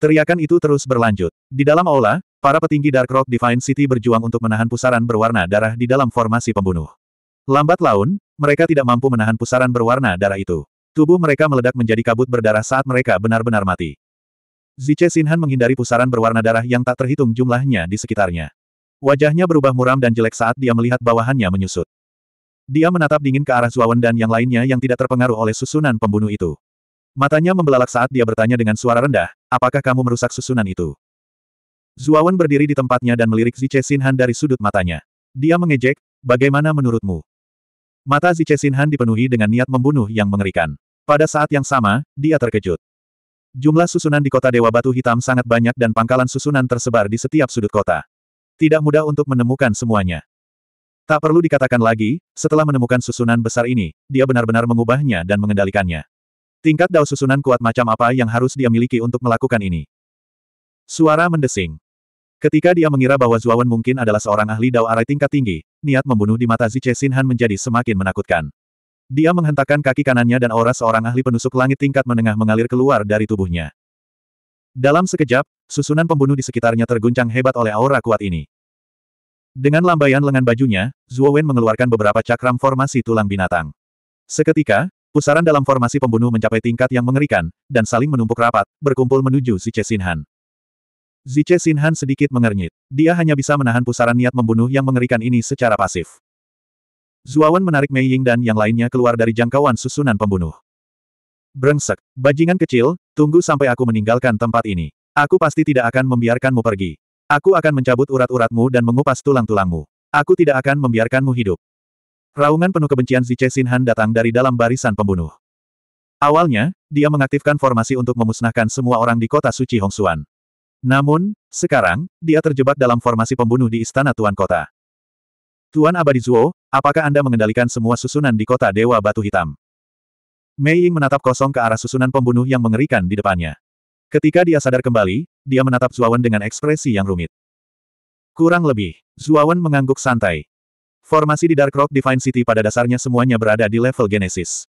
Teriakan itu terus berlanjut. Di dalam aula, para petinggi Dark Rock Divine City berjuang untuk menahan pusaran berwarna darah di dalam formasi pembunuh. Lambat laun, mereka tidak mampu menahan pusaran berwarna darah itu. Tubuh mereka meledak menjadi kabut berdarah saat mereka benar-benar mati. Ziche Sinhan menghindari pusaran berwarna darah yang tak terhitung jumlahnya di sekitarnya. Wajahnya berubah muram dan jelek saat dia melihat bawahannya menyusut. Dia menatap dingin ke arah Zuawan dan yang lainnya yang tidak terpengaruh oleh susunan pembunuh itu. Matanya membelalak saat dia bertanya dengan suara rendah, apakah kamu merusak susunan itu? Zuawan berdiri di tempatnya dan melirik Zice Sinhan dari sudut matanya. Dia mengejek, bagaimana menurutmu? Mata Zice Sinhan dipenuhi dengan niat membunuh yang mengerikan. Pada saat yang sama, dia terkejut. Jumlah susunan di kota Dewa Batu Hitam sangat banyak dan pangkalan susunan tersebar di setiap sudut kota. Tidak mudah untuk menemukan semuanya. Tak perlu dikatakan lagi, setelah menemukan susunan besar ini, dia benar-benar mengubahnya dan mengendalikannya. Tingkat dao susunan kuat macam apa yang harus dia miliki untuk melakukan ini? Suara mendesing. Ketika dia mengira bahwa Zuawan mungkin adalah seorang ahli dao arai tingkat tinggi, niat membunuh di mata Zice Sinhan menjadi semakin menakutkan. Dia menghentakkan kaki kanannya dan aura seorang ahli penusuk langit tingkat menengah mengalir keluar dari tubuhnya. Dalam sekejap, susunan pembunuh di sekitarnya terguncang hebat oleh aura kuat ini. Dengan lambaian lengan bajunya, Zuowen mengeluarkan beberapa cakram formasi tulang binatang. Seketika, Pusaran dalam formasi pembunuh mencapai tingkat yang mengerikan, dan saling menumpuk rapat, berkumpul menuju Ziche Sinhan. Ziche Sinhan sedikit mengernyit. Dia hanya bisa menahan pusaran niat membunuh yang mengerikan ini secara pasif. Zuawan menarik Mei Ying dan yang lainnya keluar dari jangkauan susunan pembunuh. Brengsek, bajingan kecil, tunggu sampai aku meninggalkan tempat ini. Aku pasti tidak akan membiarkanmu pergi. Aku akan mencabut urat-uratmu dan mengupas tulang-tulangmu. Aku tidak akan membiarkanmu hidup. Raungan penuh kebencian Zice Sinhan datang dari dalam barisan pembunuh. Awalnya, dia mengaktifkan formasi untuk memusnahkan semua orang di kota suci Hongsuan. Namun, sekarang, dia terjebak dalam formasi pembunuh di istana Tuan Kota. Tuan Abadi Zuo, apakah Anda mengendalikan semua susunan di kota Dewa Batu Hitam? Mei Ying menatap kosong ke arah susunan pembunuh yang mengerikan di depannya. Ketika dia sadar kembali, dia menatap Zuawan dengan ekspresi yang rumit. Kurang lebih, Zuawan mengangguk santai. Formasi di Dark Rock Divine City pada dasarnya semuanya berada di level Genesis.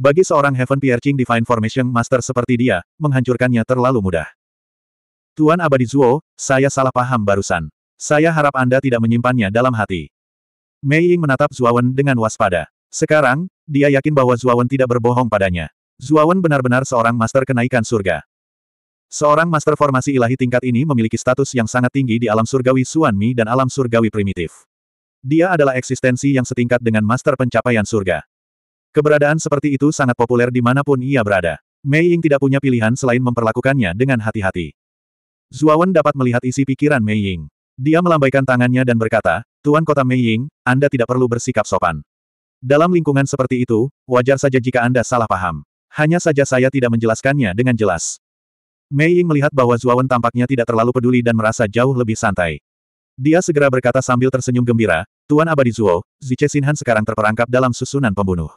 Bagi seorang Heaven Piercing Divine Formation Master seperti dia, menghancurkannya terlalu mudah. Tuan Abadi Zuo, saya salah paham barusan. Saya harap Anda tidak menyimpannya dalam hati. Mei Ying menatap Zuawan dengan waspada. Sekarang, dia yakin bahwa Zuawan tidak berbohong padanya. Zuawan benar-benar seorang master kenaikan surga. Seorang master formasi ilahi tingkat ini memiliki status yang sangat tinggi di alam surgawi Suanmi dan alam surgawi primitif. Dia adalah eksistensi yang setingkat dengan master pencapaian surga. Keberadaan seperti itu sangat populer di dimanapun ia berada. Mei Ying tidak punya pilihan selain memperlakukannya dengan hati-hati. Zuawan dapat melihat isi pikiran Mei Ying. Dia melambaikan tangannya dan berkata, Tuan Kota Mei Ying, Anda tidak perlu bersikap sopan. Dalam lingkungan seperti itu, wajar saja jika Anda salah paham. Hanya saja saya tidak menjelaskannya dengan jelas. Mei Ying melihat bahwa Zuawan tampaknya tidak terlalu peduli dan merasa jauh lebih santai. Dia segera berkata sambil tersenyum gembira, Tuan Abadi Zuo, Zice Sinhan sekarang terperangkap dalam susunan pembunuh.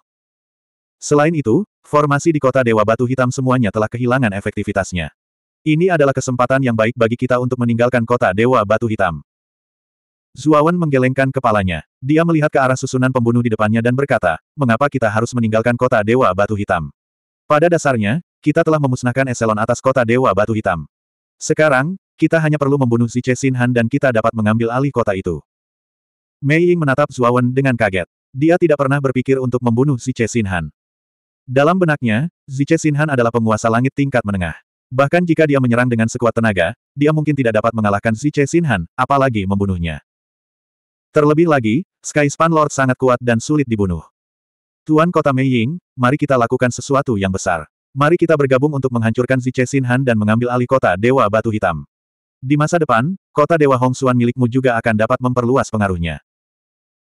Selain itu, formasi di kota Dewa Batu Hitam semuanya telah kehilangan efektivitasnya. Ini adalah kesempatan yang baik bagi kita untuk meninggalkan kota Dewa Batu Hitam. Zuawan menggelengkan kepalanya. Dia melihat ke arah susunan pembunuh di depannya dan berkata, mengapa kita harus meninggalkan kota Dewa Batu Hitam? Pada dasarnya, kita telah memusnahkan eselon atas kota Dewa Batu Hitam. Sekarang, kita hanya perlu membunuh Ziche Sinhan dan kita dapat mengambil alih kota itu. Mei Ying menatap Zuawan dengan kaget. Dia tidak pernah berpikir untuk membunuh Zice Sinhan. Dalam benaknya, Zice Sinhan adalah penguasa langit tingkat menengah. Bahkan jika dia menyerang dengan sekuat tenaga, dia mungkin tidak dapat mengalahkan Zice Sinhan, apalagi membunuhnya. Terlebih lagi, Sky Span Lord sangat kuat dan sulit dibunuh. Tuan Kota Mei Ying, mari kita lakukan sesuatu yang besar. Mari kita bergabung untuk menghancurkan Zice Sinhan dan mengambil alih kota Dewa Batu Hitam. Di masa depan, kota Dewa Hongsuan milikmu juga akan dapat memperluas pengaruhnya.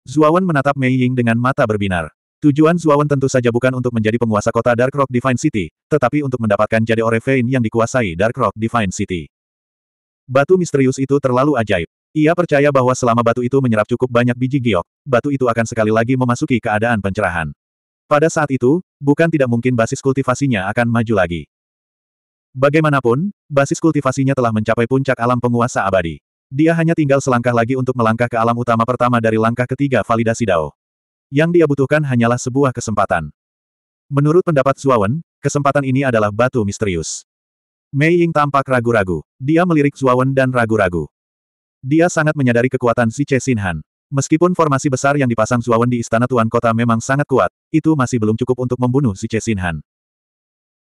Zuawan menatap Mei Ying dengan mata berbinar. Tujuan Zuawan tentu saja bukan untuk menjadi penguasa kota Dark Rock Divine City, tetapi untuk mendapatkan jade Orevein yang dikuasai Dark Rock Divine City. Batu misterius itu terlalu ajaib. Ia percaya bahwa selama batu itu menyerap cukup banyak biji giok, batu itu akan sekali lagi memasuki keadaan pencerahan. Pada saat itu, bukan tidak mungkin basis kultivasinya akan maju lagi. Bagaimanapun, basis kultivasinya telah mencapai puncak alam penguasa abadi. Dia hanya tinggal selangkah lagi untuk melangkah ke alam utama pertama dari langkah ketiga validasi Dao. Yang dia butuhkan hanyalah sebuah kesempatan. Menurut pendapat Zuawan, kesempatan ini adalah batu misterius. Mei Ying tampak ragu-ragu. Dia melirik Zuawan dan ragu-ragu. Dia sangat menyadari kekuatan si Che Sinhan. Meskipun formasi besar yang dipasang Zuawan di Istana Tuan Kota memang sangat kuat, itu masih belum cukup untuk membunuh si Che Sinhan.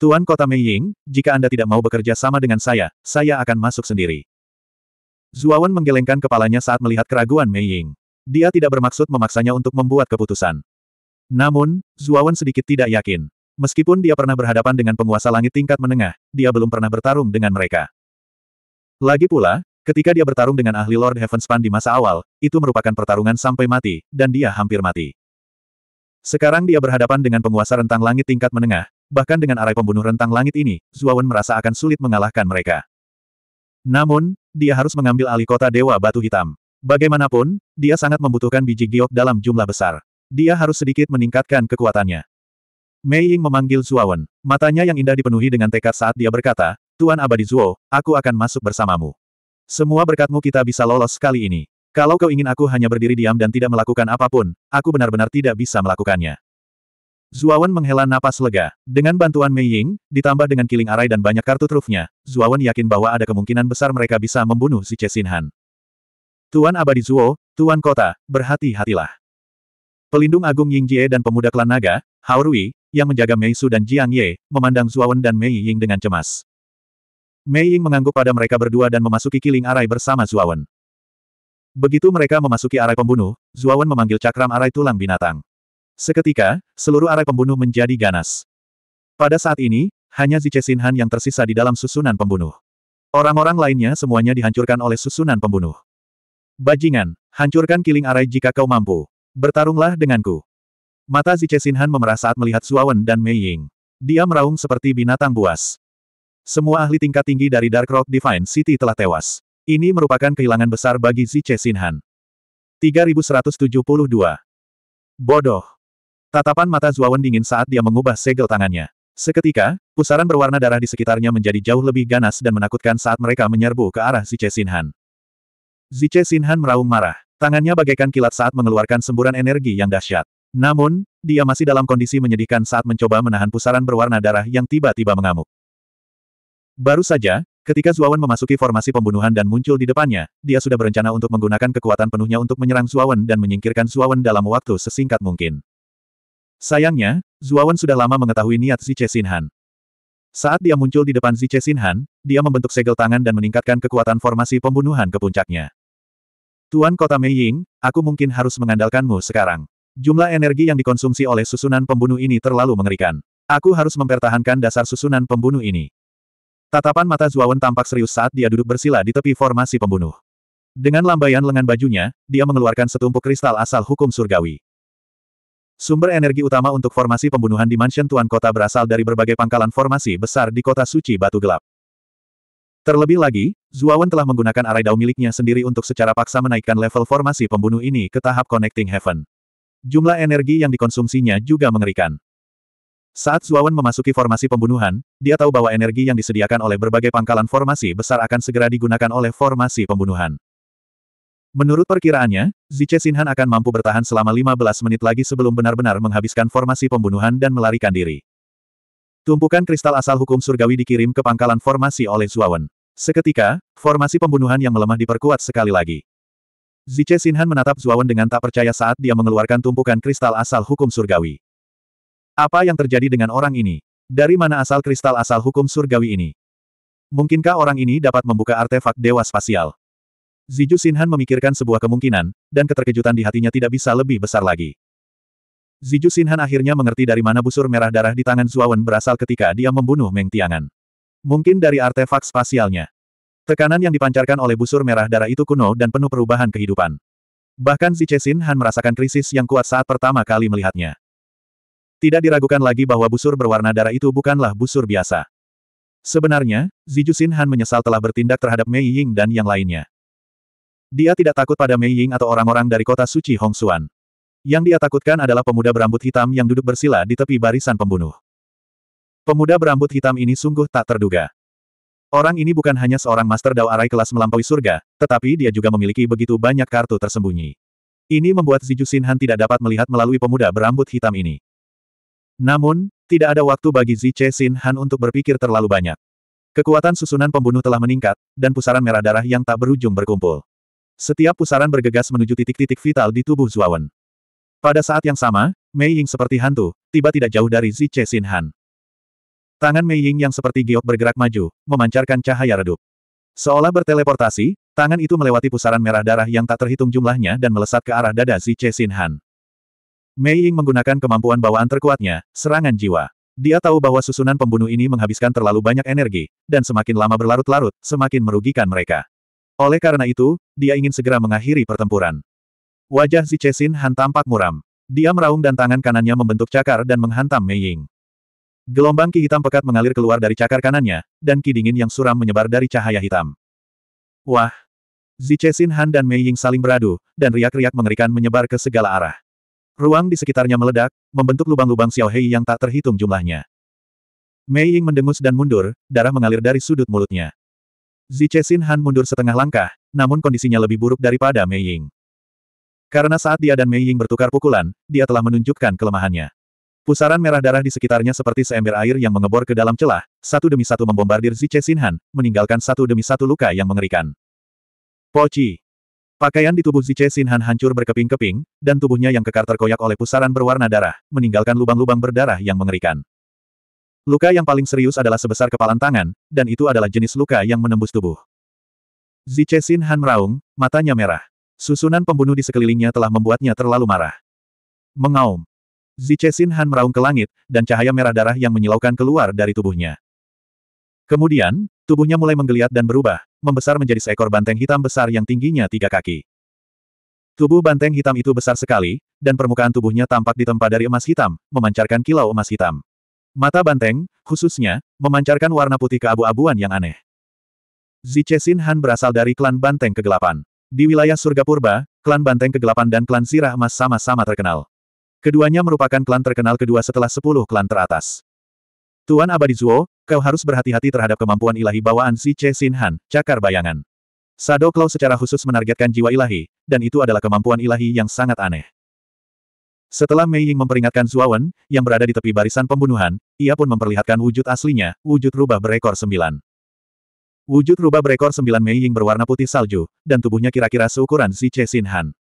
Tuan Kota Mei Ying, jika Anda tidak mau bekerja sama dengan saya, saya akan masuk sendiri. Zuawan menggelengkan kepalanya saat melihat keraguan Mei Ying. Dia tidak bermaksud memaksanya untuk membuat keputusan. Namun, Zuawan sedikit tidak yakin. Meskipun dia pernah berhadapan dengan penguasa langit tingkat menengah, dia belum pernah bertarung dengan mereka. Lagi pula, ketika dia bertarung dengan ahli Lord Heavenspan di masa awal, itu merupakan pertarungan sampai mati, dan dia hampir mati. Sekarang dia berhadapan dengan penguasa rentang langit tingkat menengah, bahkan dengan arai pembunuh rentang langit ini, Zuawan merasa akan sulit mengalahkan mereka. Namun, dia harus mengambil alih kota Dewa Batu Hitam. Bagaimanapun, dia sangat membutuhkan biji giok dalam jumlah besar. Dia harus sedikit meningkatkan kekuatannya. Mei Ying memanggil Zuawan. Matanya yang indah dipenuhi dengan tekad saat dia berkata, Tuan Abadi Zuo, aku akan masuk bersamamu. Semua berkatmu kita bisa lolos kali ini. Kalau kau ingin aku hanya berdiri diam dan tidak melakukan apapun, aku benar-benar tidak bisa melakukannya. Zuawan menghela napas lega. Dengan bantuan Mei Ying, ditambah dengan killing arai dan banyak kartu trufnya, Zuawan yakin bahwa ada kemungkinan besar mereka bisa membunuh si Chesin Han. Tuan Abadi Zuo, Tuan Kota, berhati-hatilah. Pelindung Agung Ying Jie dan pemuda klan naga, Hao Rui, yang menjaga Mei Su dan Jiang Ye, memandang Zuawan dan Mei Ying dengan cemas. Mei Ying mengangguk pada mereka berdua dan memasuki killing arai bersama Zuawan. Begitu mereka memasuki arai pembunuh, Zuawan memanggil cakram arai tulang binatang. Seketika, seluruh arah pembunuh menjadi ganas. Pada saat ini, hanya Zice Sinhan yang tersisa di dalam susunan pembunuh. Orang-orang lainnya semuanya dihancurkan oleh susunan pembunuh. Bajingan, hancurkan kiling arai jika kau mampu. Bertarunglah denganku. Mata Zice Sinhan memerah saat melihat Suawen dan Mei Ying. Dia meraung seperti binatang buas. Semua ahli tingkat tinggi dari Dark Rock Divine City telah tewas. Ini merupakan kehilangan besar bagi Zice Sinhan. 3172. Bodoh. Tatapan mata Zuawan dingin saat dia mengubah segel tangannya. Seketika, pusaran berwarna darah di sekitarnya menjadi jauh lebih ganas dan menakutkan saat mereka menyerbu ke arah Zice Sinhan. Zice Sinhan meraung marah. Tangannya bagaikan kilat saat mengeluarkan semburan energi yang dahsyat. Namun, dia masih dalam kondisi menyedihkan saat mencoba menahan pusaran berwarna darah yang tiba-tiba mengamuk. Baru saja, ketika Zuawan memasuki formasi pembunuhan dan muncul di depannya, dia sudah berencana untuk menggunakan kekuatan penuhnya untuk menyerang Zuawan dan menyingkirkan Zuawan dalam waktu sesingkat mungkin. Sayangnya, Zuawan sudah lama mengetahui niat Ziche Sinhan. Saat dia muncul di depan Ziche Sinhan, dia membentuk segel tangan dan meningkatkan kekuatan formasi pembunuhan ke puncaknya. Tuan Kota Mei Ying, aku mungkin harus mengandalkanmu sekarang. Jumlah energi yang dikonsumsi oleh susunan pembunuh ini terlalu mengerikan. Aku harus mempertahankan dasar susunan pembunuh ini. Tatapan mata Zuawan tampak serius saat dia duduk bersila di tepi formasi pembunuh. Dengan lambaian lengan bajunya, dia mengeluarkan setumpuk kristal asal hukum surgawi. Sumber energi utama untuk formasi pembunuhan di Mansion Tuan Kota berasal dari berbagai pangkalan formasi besar di kota suci Batu Gelap. Terlebih lagi, Zuawan telah menggunakan arai dao miliknya sendiri untuk secara paksa menaikkan level formasi pembunuh ini ke tahap Connecting Heaven. Jumlah energi yang dikonsumsinya juga mengerikan. Saat Zuawan memasuki formasi pembunuhan, dia tahu bahwa energi yang disediakan oleh berbagai pangkalan formasi besar akan segera digunakan oleh formasi pembunuhan. Menurut perkiraannya, Zice Sinhan akan mampu bertahan selama 15 menit lagi sebelum benar-benar menghabiskan formasi pembunuhan dan melarikan diri. Tumpukan kristal asal hukum surgawi dikirim ke pangkalan formasi oleh Zuawan. Seketika, formasi pembunuhan yang melemah diperkuat sekali lagi. Zice Sinhan menatap Zuawan dengan tak percaya saat dia mengeluarkan tumpukan kristal asal hukum surgawi. Apa yang terjadi dengan orang ini? Dari mana asal kristal asal hukum surgawi ini? Mungkinkah orang ini dapat membuka artefak dewa spasial? Ziju Sinhan memikirkan sebuah kemungkinan, dan keterkejutan di hatinya tidak bisa lebih besar lagi. Ziju Sinhan akhirnya mengerti dari mana busur merah darah di tangan Zuawan berasal ketika dia membunuh Meng Tiangan. Mungkin dari artefak spasialnya. Tekanan yang dipancarkan oleh busur merah darah itu kuno dan penuh perubahan kehidupan. Bahkan Ziche Sinhan merasakan krisis yang kuat saat pertama kali melihatnya. Tidak diragukan lagi bahwa busur berwarna darah itu bukanlah busur biasa. Sebenarnya, Ziju Sinhan menyesal telah bertindak terhadap Mei Ying dan yang lainnya. Dia tidak takut pada Mei Ying atau orang-orang dari kota suci Hongsuan. Yang dia takutkan adalah pemuda berambut hitam yang duduk bersila di tepi barisan pembunuh. Pemuda berambut hitam ini sungguh tak terduga. Orang ini bukan hanya seorang master Dao Arai kelas melampaui surga, tetapi dia juga memiliki begitu banyak kartu tersembunyi. Ini membuat Ziju Sinhan tidak dapat melihat melalui pemuda berambut hitam ini. Namun, tidak ada waktu bagi Ziche Sinhan untuk berpikir terlalu banyak. Kekuatan susunan pembunuh telah meningkat, dan pusaran merah darah yang tak berujung berkumpul. Setiap pusaran bergegas menuju titik-titik vital di tubuh Zuawan. Pada saat yang sama, Mei Ying seperti hantu, tiba tidak jauh dari Zi Che Xin Han. Tangan Mei Ying yang seperti giok bergerak maju, memancarkan cahaya redup. Seolah berteleportasi, tangan itu melewati pusaran merah darah yang tak terhitung jumlahnya dan melesat ke arah dada Zi Che Xin Han. Mei Ying menggunakan kemampuan bawaan terkuatnya, serangan jiwa. Dia tahu bahwa susunan pembunuh ini menghabiskan terlalu banyak energi, dan semakin lama berlarut-larut, semakin merugikan mereka. Oleh karena itu, dia ingin segera mengakhiri pertempuran. Wajah si Chesin Han tampak muram. Dia meraung dan tangan kanannya membentuk cakar dan menghantam Mei Ying. Gelombang ki hitam pekat mengalir keluar dari cakar kanannya, dan ki dingin yang suram menyebar dari cahaya hitam. Wah! Zichesin Han dan Mei Ying saling beradu, dan riak-riak mengerikan menyebar ke segala arah. Ruang di sekitarnya meledak, membentuk lubang-lubang Xiao Hei yang tak terhitung jumlahnya. Mei Ying mendengus dan mundur, darah mengalir dari sudut mulutnya. Zichesin Han mundur setengah langkah, namun kondisinya lebih buruk daripada Mei Ying. Karena saat dia dan Mei Ying bertukar pukulan, dia telah menunjukkan kelemahannya. Pusaran merah darah di sekitarnya seperti seember air yang mengebor ke dalam celah, satu demi satu membombardir Zichesin Han, meninggalkan satu demi satu luka yang mengerikan. Poci. Pakaian di tubuh Ziche Han hancur berkeping-keping, dan tubuhnya yang kekar terkoyak oleh pusaran berwarna darah, meninggalkan lubang-lubang berdarah yang mengerikan. Luka yang paling serius adalah sebesar kepalan tangan, dan itu adalah jenis luka yang menembus tubuh. Zichesin Han meraung, matanya merah. Susunan pembunuh di sekelilingnya telah membuatnya terlalu marah. Mengaum. Zichesin Han meraung ke langit, dan cahaya merah darah yang menyilaukan keluar dari tubuhnya. Kemudian, tubuhnya mulai menggeliat dan berubah, membesar menjadi seekor banteng hitam besar yang tingginya tiga kaki. Tubuh banteng hitam itu besar sekali, dan permukaan tubuhnya tampak ditempa dari emas hitam, memancarkan kilau emas hitam. Mata banteng, khususnya, memancarkan warna putih keabu-abuan yang aneh. Ziche Sin Han berasal dari klan Banteng Kegelapan. Di wilayah Surga Purba, klan Banteng Kegelapan dan klan Sirah Emas sama-sama terkenal. Keduanya merupakan klan terkenal kedua setelah sepuluh klan teratas. Tuan Abadi Zuo, kau harus berhati-hati terhadap kemampuan ilahi bawaan Che Sin Han, cakar bayangan. Sado Klau secara khusus menargetkan jiwa ilahi, dan itu adalah kemampuan ilahi yang sangat aneh. Setelah Mei Ying memperingatkan Zuawan, yang berada di tepi barisan pembunuhan, ia pun memperlihatkan wujud aslinya, wujud rubah berekor sembilan. Wujud rubah berekor sembilan Mei Ying berwarna putih salju, dan tubuhnya kira-kira seukuran si Che Sin Han.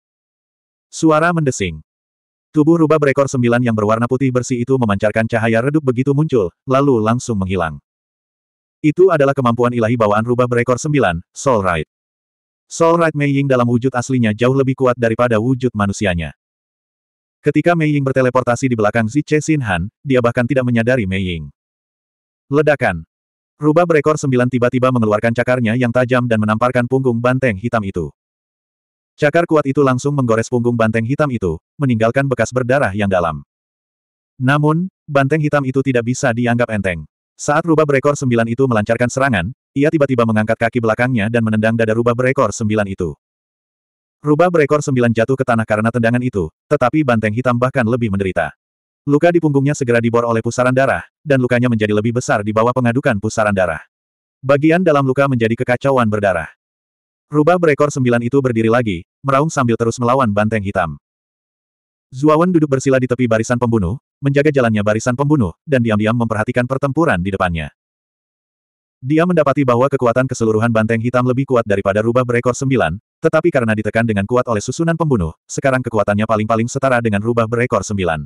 Suara mendesing. Tubuh rubah berekor sembilan yang berwarna putih bersih itu memancarkan cahaya redup begitu muncul, lalu langsung menghilang. Itu adalah kemampuan ilahi bawaan rubah berekor sembilan, Soul Ride. Soul Ride Mei Ying dalam wujud aslinya jauh lebih kuat daripada wujud manusianya. Ketika Mei Ying berteleportasi di belakang Zi Che Han, dia bahkan tidak menyadari Mei Ying. Ledakan. Rubah berekor sembilan tiba-tiba mengeluarkan cakarnya yang tajam dan menamparkan punggung banteng hitam itu. Cakar kuat itu langsung menggores punggung banteng hitam itu, meninggalkan bekas berdarah yang dalam. Namun, banteng hitam itu tidak bisa dianggap enteng. Saat rubah berekor sembilan itu melancarkan serangan, ia tiba-tiba mengangkat kaki belakangnya dan menendang dada rubah berekor sembilan itu. Rubah berekor sembilan jatuh ke tanah karena tendangan itu, tetapi banteng hitam bahkan lebih menderita. Luka di punggungnya segera dibor oleh pusaran darah, dan lukanya menjadi lebih besar di bawah pengadukan pusaran darah. Bagian dalam luka menjadi kekacauan berdarah. Rubah berekor sembilan itu berdiri lagi, meraung sambil terus melawan banteng hitam. Zuawan duduk bersila di tepi barisan pembunuh, menjaga jalannya barisan pembunuh, dan diam-diam memperhatikan pertempuran di depannya. Dia mendapati bahwa kekuatan keseluruhan banteng hitam lebih kuat daripada rubah berekor sembilan, tetapi karena ditekan dengan kuat oleh susunan pembunuh, sekarang kekuatannya paling-paling setara dengan rubah berekor sembilan.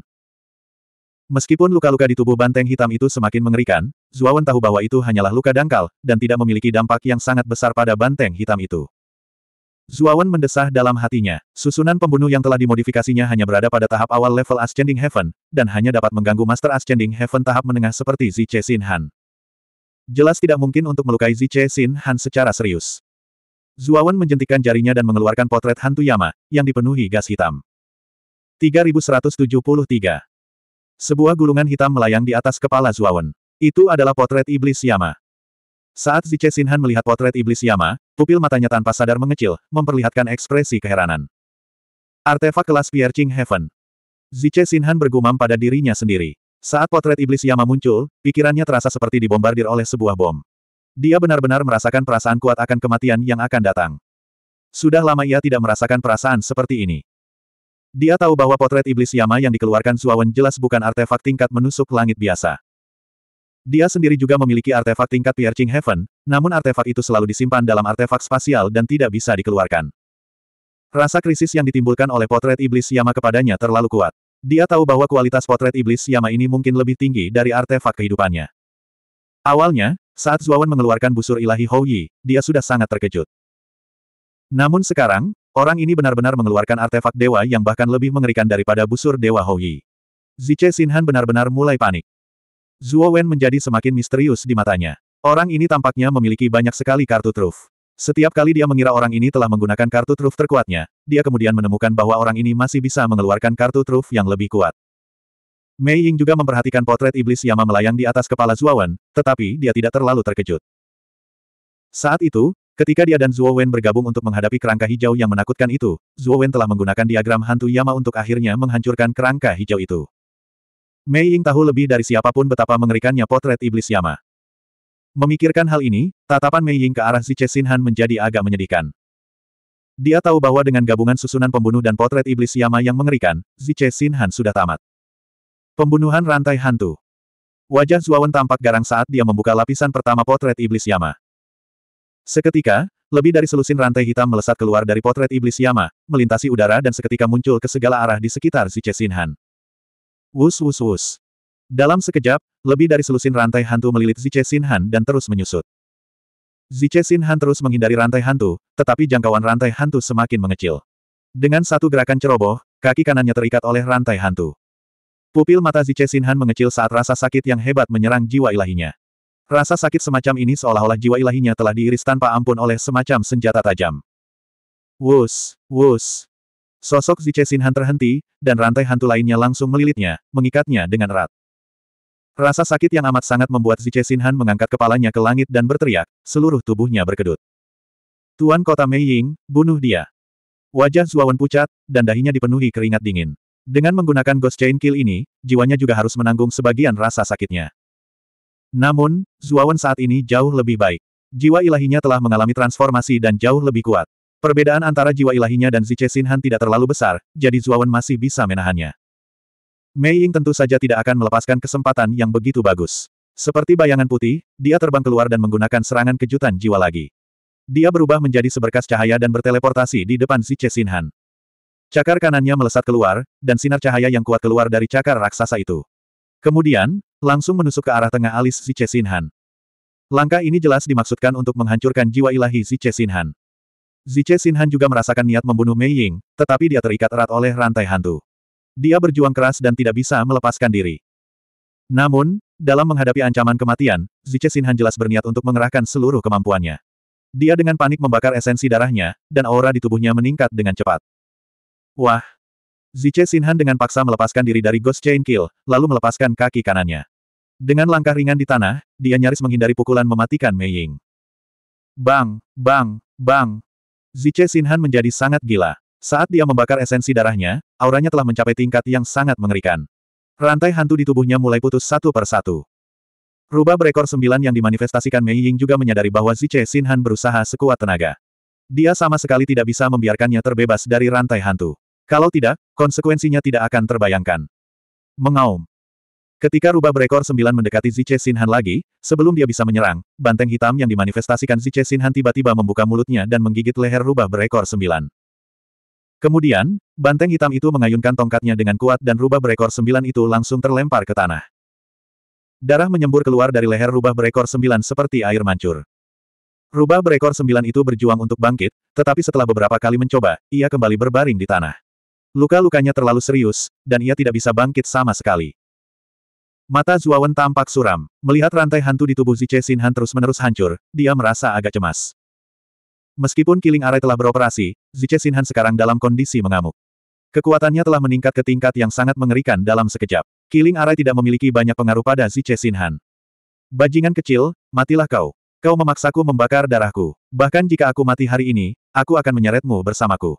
Meskipun luka-luka di tubuh banteng hitam itu semakin mengerikan, Zuawan tahu bahwa itu hanyalah luka dangkal, dan tidak memiliki dampak yang sangat besar pada banteng hitam itu. Zuawan mendesah dalam hatinya, susunan pembunuh yang telah dimodifikasinya hanya berada pada tahap awal level Ascending Heaven, dan hanya dapat mengganggu Master Ascending Heaven tahap menengah seperti Zi Che Han. Jelas tidak mungkin untuk melukai Zice Xin Han secara serius. Zuawan menjentikan jarinya dan mengeluarkan potret hantu Yama, yang dipenuhi gas hitam. 3173 Sebuah gulungan hitam melayang di atas kepala Zuawan. Itu adalah potret iblis Yama. Saat Ziche Han melihat potret iblis Yama, pupil matanya tanpa sadar mengecil, memperlihatkan ekspresi keheranan. Artefak kelas Piercing Heaven. Ziche Han bergumam pada dirinya sendiri. Saat potret iblis Yama muncul, pikirannya terasa seperti dibombardir oleh sebuah bom. Dia benar-benar merasakan perasaan kuat akan kematian yang akan datang. Sudah lama ia tidak merasakan perasaan seperti ini. Dia tahu bahwa potret iblis Yama yang dikeluarkan Suawen jelas bukan artefak tingkat menusuk langit biasa. Dia sendiri juga memiliki artefak tingkat Piercing Heaven, namun artefak itu selalu disimpan dalam artefak spasial dan tidak bisa dikeluarkan. Rasa krisis yang ditimbulkan oleh potret iblis Yama kepadanya terlalu kuat. Dia tahu bahwa kualitas potret iblis Yama ini mungkin lebih tinggi dari artefak kehidupannya. Awalnya, saat Zuawan mengeluarkan busur ilahi Hou Yi, dia sudah sangat terkejut. Namun sekarang, orang ini benar-benar mengeluarkan artefak dewa yang bahkan lebih mengerikan daripada busur dewa Hou Yi. Sinhan benar-benar mulai panik. Zuo menjadi semakin misterius di matanya. Orang ini tampaknya memiliki banyak sekali kartu truf. Setiap kali dia mengira orang ini telah menggunakan kartu truf terkuatnya, dia kemudian menemukan bahwa orang ini masih bisa mengeluarkan kartu truf yang lebih kuat. Mei Ying juga memperhatikan potret iblis Yama melayang di atas kepala Wen, tetapi dia tidak terlalu terkejut. Saat itu, ketika dia dan Wen bergabung untuk menghadapi kerangka hijau yang menakutkan itu, Wen telah menggunakan diagram hantu Yama untuk akhirnya menghancurkan kerangka hijau itu. Mei Ying tahu lebih dari siapapun betapa mengerikannya potret iblis Yama. Memikirkan hal ini, tatapan Mei Ying ke arah Zi Chesin menjadi agak menyedihkan. Dia tahu bahwa dengan gabungan susunan pembunuh dan potret iblis Yama yang mengerikan, Zi sudah tamat. Pembunuhan rantai hantu. Wajah Zuawan tampak garang saat dia membuka lapisan pertama potret iblis Yama. Seketika, lebih dari selusin rantai hitam melesat keluar dari potret iblis Yama, melintasi udara dan seketika muncul ke segala arah di sekitar Zi Wus wus wus. Dalam sekejap, lebih dari selusin rantai hantu melilit Ziche Sinhan dan terus menyusut. Ziche Sinhan terus menghindari rantai hantu, tetapi jangkauan rantai hantu semakin mengecil. Dengan satu gerakan ceroboh, kaki kanannya terikat oleh rantai hantu. Pupil mata Ziche Sinhan mengecil saat rasa sakit yang hebat menyerang jiwa ilahinya. Rasa sakit semacam ini seolah-olah jiwa ilahinya telah diiris tanpa ampun oleh semacam senjata tajam. Wus, wus. Sosok Ziche Sinhan terhenti, dan rantai hantu lainnya langsung melilitnya, mengikatnya dengan erat. Rasa sakit yang amat sangat membuat Zice Sinhan mengangkat kepalanya ke langit dan berteriak, seluruh tubuhnya berkedut. Tuan kota Mei Ying, bunuh dia. Wajah Zuawan pucat, dan dahinya dipenuhi keringat dingin. Dengan menggunakan Ghost Chain Kill ini, jiwanya juga harus menanggung sebagian rasa sakitnya. Namun, Zuawan saat ini jauh lebih baik. Jiwa ilahinya telah mengalami transformasi dan jauh lebih kuat. Perbedaan antara jiwa ilahinya dan Zice Sinhan tidak terlalu besar, jadi Zuawan masih bisa menahannya. Mei Ying tentu saja tidak akan melepaskan kesempatan yang begitu bagus. Seperti bayangan putih, dia terbang keluar dan menggunakan serangan kejutan jiwa lagi. Dia berubah menjadi seberkas cahaya dan berteleportasi di depan si Chesinhan. Cakar kanannya melesat keluar, dan sinar cahaya yang kuat keluar dari cakar raksasa itu. Kemudian, langsung menusuk ke arah tengah alis si Chesinhan. Langkah ini jelas dimaksudkan untuk menghancurkan jiwa ilahi si Chesinhan. Han. Chesinhan juga merasakan niat membunuh Mei Ying, tetapi dia terikat erat oleh rantai hantu dia berjuang keras dan tidak bisa melepaskan diri. Namun, dalam menghadapi ancaman kematian, Zice Sinhan jelas berniat untuk mengerahkan seluruh kemampuannya. Dia dengan panik membakar esensi darahnya, dan aura di tubuhnya meningkat dengan cepat. Wah! Zice Sinhan dengan paksa melepaskan diri dari Ghost Chain Kill, lalu melepaskan kaki kanannya. Dengan langkah ringan di tanah, dia nyaris menghindari pukulan mematikan Mei Ying. Bang, bang, bang. Zice Sinhan menjadi sangat gila. Saat dia membakar esensi darahnya, auranya telah mencapai tingkat yang sangat mengerikan. Rantai hantu di tubuhnya mulai putus satu per satu. Rubah berekor sembilan yang dimanifestasikan Mei Ying juga menyadari bahwa Sin Han berusaha sekuat tenaga. Dia sama sekali tidak bisa membiarkannya terbebas dari rantai hantu. Kalau tidak, konsekuensinya tidak akan terbayangkan. Mengaum. Ketika rubah berekor sembilan mendekati Sin Han lagi, sebelum dia bisa menyerang, banteng hitam yang dimanifestasikan Sin Han tiba-tiba membuka mulutnya dan menggigit leher rubah berekor sembilan. Kemudian, banteng hitam itu mengayunkan tongkatnya dengan kuat dan rubah berekor sembilan itu langsung terlempar ke tanah. Darah menyembur keluar dari leher rubah berekor sembilan seperti air mancur. Rubah berekor sembilan itu berjuang untuk bangkit, tetapi setelah beberapa kali mencoba, ia kembali berbaring di tanah. Luka-lukanya terlalu serius, dan ia tidak bisa bangkit sama sekali. Mata Zuawan tampak suram. Melihat rantai hantu di tubuh Ziche Sinhan terus-menerus hancur, dia merasa agak cemas. Meskipun Killing Array telah beroperasi, Zice Sinhan sekarang dalam kondisi mengamuk. Kekuatannya telah meningkat ke tingkat yang sangat mengerikan dalam sekejap. Killing Array tidak memiliki banyak pengaruh pada Zice Sinhan. Bajingan kecil, matilah kau. Kau memaksaku membakar darahku. Bahkan jika aku mati hari ini, aku akan menyeretmu bersamaku.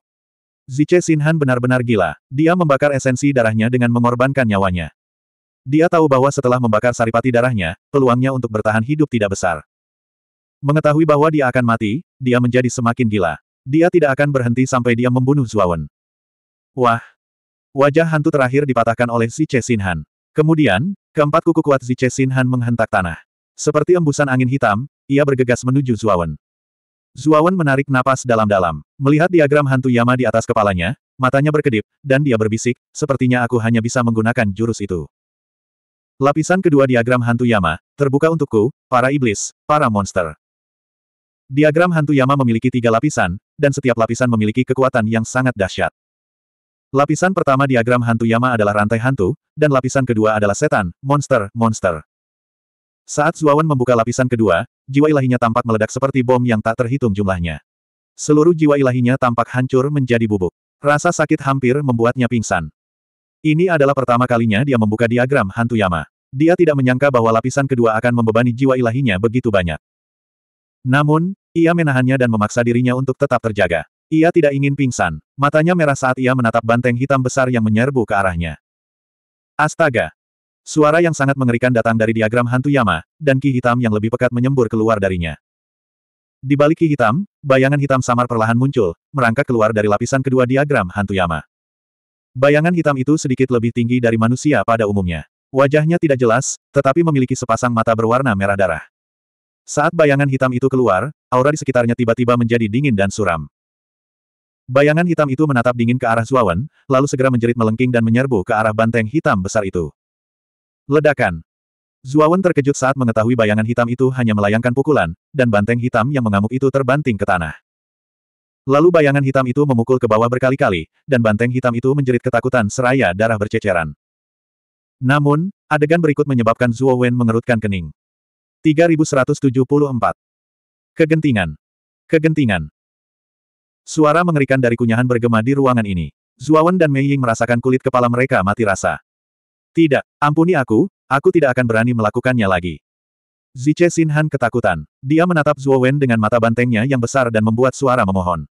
Zice Sinhan benar-benar gila. Dia membakar esensi darahnya dengan mengorbankan nyawanya. Dia tahu bahwa setelah membakar saripati darahnya, peluangnya untuk bertahan hidup tidak besar. Mengetahui bahwa dia akan mati, dia menjadi semakin gila. Dia tidak akan berhenti sampai dia membunuh Zuawan. Wah! Wajah hantu terakhir dipatahkan oleh si Chesinhan. Kemudian, keempat kuku kuat si Chesinhan menghentak tanah. Seperti embusan angin hitam, ia bergegas menuju Zuawan. Zuawan menarik napas dalam-dalam. Melihat diagram hantu Yama di atas kepalanya, matanya berkedip, dan dia berbisik, sepertinya aku hanya bisa menggunakan jurus itu. Lapisan kedua diagram hantu Yama, terbuka untukku, para iblis, para monster. Diagram hantu Yama memiliki tiga lapisan, dan setiap lapisan memiliki kekuatan yang sangat dahsyat. Lapisan pertama diagram hantu Yama adalah rantai hantu, dan lapisan kedua adalah setan, monster, monster. Saat Zuawan membuka lapisan kedua, jiwa ilahinya tampak meledak seperti bom yang tak terhitung jumlahnya. Seluruh jiwa ilahinya tampak hancur menjadi bubuk. Rasa sakit hampir membuatnya pingsan. Ini adalah pertama kalinya dia membuka diagram hantu Yama. Dia tidak menyangka bahwa lapisan kedua akan membebani jiwa ilahinya begitu banyak. Namun, ia menahannya dan memaksa dirinya untuk tetap terjaga. Ia tidak ingin pingsan. Matanya merah saat ia menatap banteng hitam besar yang menyerbu ke arahnya. Astaga! Suara yang sangat mengerikan datang dari diagram hantu Yama, dan ki hitam yang lebih pekat menyembur keluar darinya. Di balik ki hitam, bayangan hitam samar perlahan muncul, merangkak keluar dari lapisan kedua diagram hantu Yama. Bayangan hitam itu sedikit lebih tinggi dari manusia pada umumnya. Wajahnya tidak jelas, tetapi memiliki sepasang mata berwarna merah darah. Saat bayangan hitam itu keluar, aura di sekitarnya tiba-tiba menjadi dingin dan suram. Bayangan hitam itu menatap dingin ke arah Zuawan, lalu segera menjerit melengking dan menyerbu ke arah banteng hitam besar itu. Ledakan. Zuawan terkejut saat mengetahui bayangan hitam itu hanya melayangkan pukulan, dan banteng hitam yang mengamuk itu terbanting ke tanah. Lalu bayangan hitam itu memukul ke bawah berkali-kali, dan banteng hitam itu menjerit ketakutan seraya darah berceceran. Namun, adegan berikut menyebabkan Zuo Wen mengerutkan kening. 3174. Kegentingan. Kegentingan. Suara mengerikan dari kunyahan bergema di ruangan ini. Zuawan dan Mei Ying merasakan kulit kepala mereka mati rasa. Tidak, ampuni aku, aku tidak akan berani melakukannya lagi. Zice Sinhan ketakutan. Dia menatap Zuawan dengan mata bantengnya yang besar dan membuat suara memohon.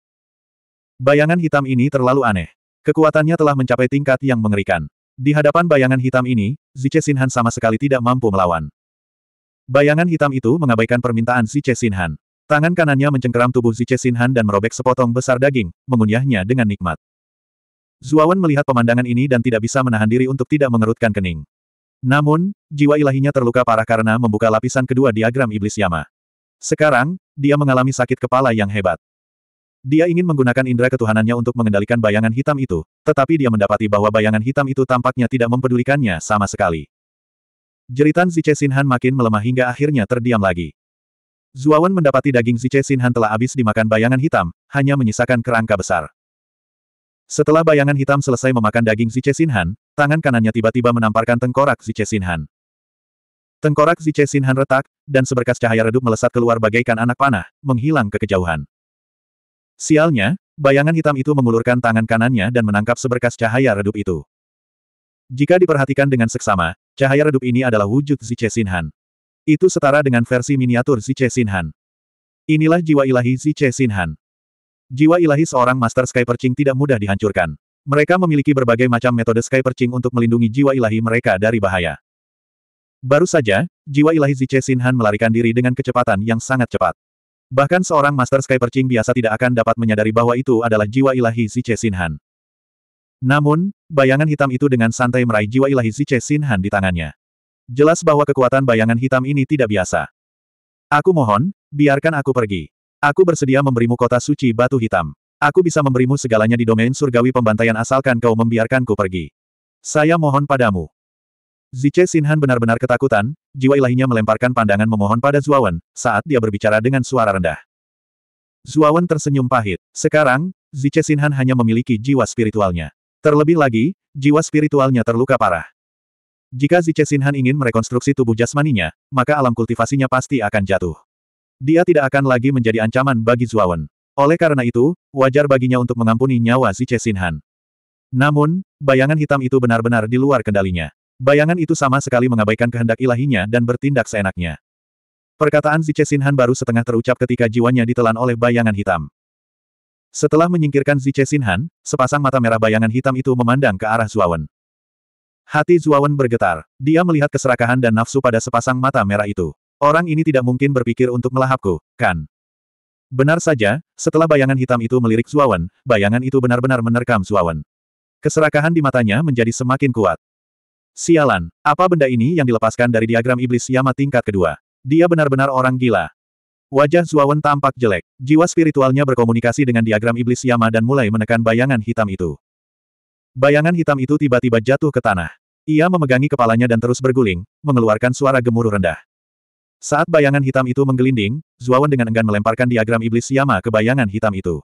Bayangan hitam ini terlalu aneh. Kekuatannya telah mencapai tingkat yang mengerikan. Di hadapan bayangan hitam ini, Zice Sinhan sama sekali tidak mampu melawan. Bayangan hitam itu mengabaikan permintaan si Chesin Han. Tangan kanannya mencengkeram tubuh si Chesin Han dan merobek sepotong besar daging, mengunyahnya dengan nikmat. Zuawan melihat pemandangan ini dan tidak bisa menahan diri untuk tidak mengerutkan kening. Namun, jiwa ilahinya terluka parah karena membuka lapisan kedua diagram iblis Yama. Sekarang, dia mengalami sakit kepala yang hebat. Dia ingin menggunakan indera ketuhanannya untuk mengendalikan bayangan hitam itu, tetapi dia mendapati bahwa bayangan hitam itu tampaknya tidak mempedulikannya sama sekali. Jeritan Zice Sinhan makin melemah hingga akhirnya terdiam lagi. Zuawan mendapati daging Zice Sinhan telah habis dimakan bayangan hitam, hanya menyisakan kerangka besar. Setelah bayangan hitam selesai memakan daging Zice Sinhan, tangan kanannya tiba-tiba menamparkan tengkorak Zice Sinhan. Tengkorak Zice Sinhan retak, dan seberkas cahaya redup melesat keluar bagaikan anak panah, menghilang ke kejauhan. Sialnya, bayangan hitam itu mengulurkan tangan kanannya dan menangkap seberkas cahaya redup itu. Jika diperhatikan dengan seksama, cahaya redup ini adalah wujud Zice Sinhan. Itu setara dengan versi miniatur Zice Sinhan. Inilah jiwa ilahi Zice Sinhan. Jiwa ilahi seorang Master Sky Percing tidak mudah dihancurkan. Mereka memiliki berbagai macam metode Sky Percing untuk melindungi jiwa ilahi mereka dari bahaya. Baru saja, jiwa ilahi Zice Sinhan melarikan diri dengan kecepatan yang sangat cepat. Bahkan seorang Master Sky Percing biasa tidak akan dapat menyadari bahwa itu adalah jiwa ilahi Zice Sinhan. Namun, bayangan hitam itu dengan santai meraih jiwa ilahi Zice Sinhan di tangannya. Jelas bahwa kekuatan bayangan hitam ini tidak biasa. Aku mohon, biarkan aku pergi. Aku bersedia memberimu kota suci batu hitam. Aku bisa memberimu segalanya di domain surgawi pembantaian asalkan kau membiarkanku pergi. Saya mohon padamu. Zice Sinhan benar-benar ketakutan, jiwa ilahinya melemparkan pandangan memohon pada Zuawan, saat dia berbicara dengan suara rendah. Zuawan tersenyum pahit. Sekarang, Zice Sinhan hanya memiliki jiwa spiritualnya. Terlebih lagi, jiwa spiritualnya terluka parah. Jika Zichesinhan ingin merekonstruksi tubuh jasmaninya, maka alam kultivasinya pasti akan jatuh. Dia tidak akan lagi menjadi ancaman bagi Zuawan. Oleh karena itu, wajar baginya untuk mengampuni nyawa Zichesinhan. Namun, bayangan hitam itu benar-benar di luar kendalinya. Bayangan itu sama sekali mengabaikan kehendak ilahinya dan bertindak seenaknya. Perkataan Zichesinhan baru setengah terucap ketika jiwanya ditelan oleh bayangan hitam. Setelah menyingkirkan Ziche Sinhan, sepasang mata merah bayangan hitam itu memandang ke arah Zuawan. Hati Zuawan bergetar. Dia melihat keserakahan dan nafsu pada sepasang mata merah itu. Orang ini tidak mungkin berpikir untuk melahapku, kan? Benar saja, setelah bayangan hitam itu melirik Zuawan, bayangan itu benar-benar menerkam Zuawan. Keserakahan di matanya menjadi semakin kuat. Sialan, apa benda ini yang dilepaskan dari diagram iblis Yama tingkat kedua? Dia benar-benar orang gila. Wajah Zuawan tampak jelek. Jiwa spiritualnya berkomunikasi dengan diagram iblis Yama dan mulai menekan bayangan hitam itu. Bayangan hitam itu tiba-tiba jatuh ke tanah. Ia memegangi kepalanya dan terus berguling, mengeluarkan suara gemuruh rendah. Saat bayangan hitam itu menggelinding, Zuawan dengan enggan melemparkan diagram iblis Yama ke bayangan hitam itu.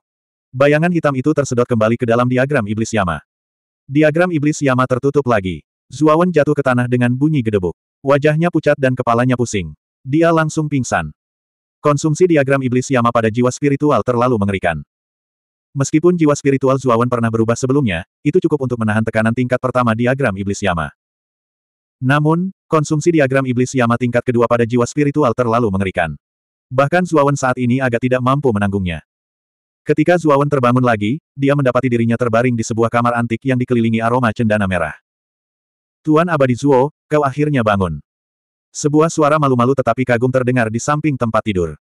Bayangan hitam itu tersedot kembali ke dalam diagram iblis Yama. Diagram iblis Yama tertutup lagi. Zuawan jatuh ke tanah dengan bunyi gedebuk. Wajahnya pucat dan kepalanya pusing. Dia langsung pingsan. Konsumsi diagram iblis Yama pada jiwa spiritual terlalu mengerikan. Meskipun jiwa spiritual Zuawan pernah berubah sebelumnya, itu cukup untuk menahan tekanan tingkat pertama diagram iblis Yama. Namun, konsumsi diagram iblis Yama tingkat kedua pada jiwa spiritual terlalu mengerikan. Bahkan Zuawan saat ini agak tidak mampu menanggungnya. Ketika Zuawan terbangun lagi, dia mendapati dirinya terbaring di sebuah kamar antik yang dikelilingi aroma cendana merah. Tuan Abadi Zuo, kau akhirnya bangun. Sebuah suara malu-malu tetapi kagum terdengar di samping tempat tidur.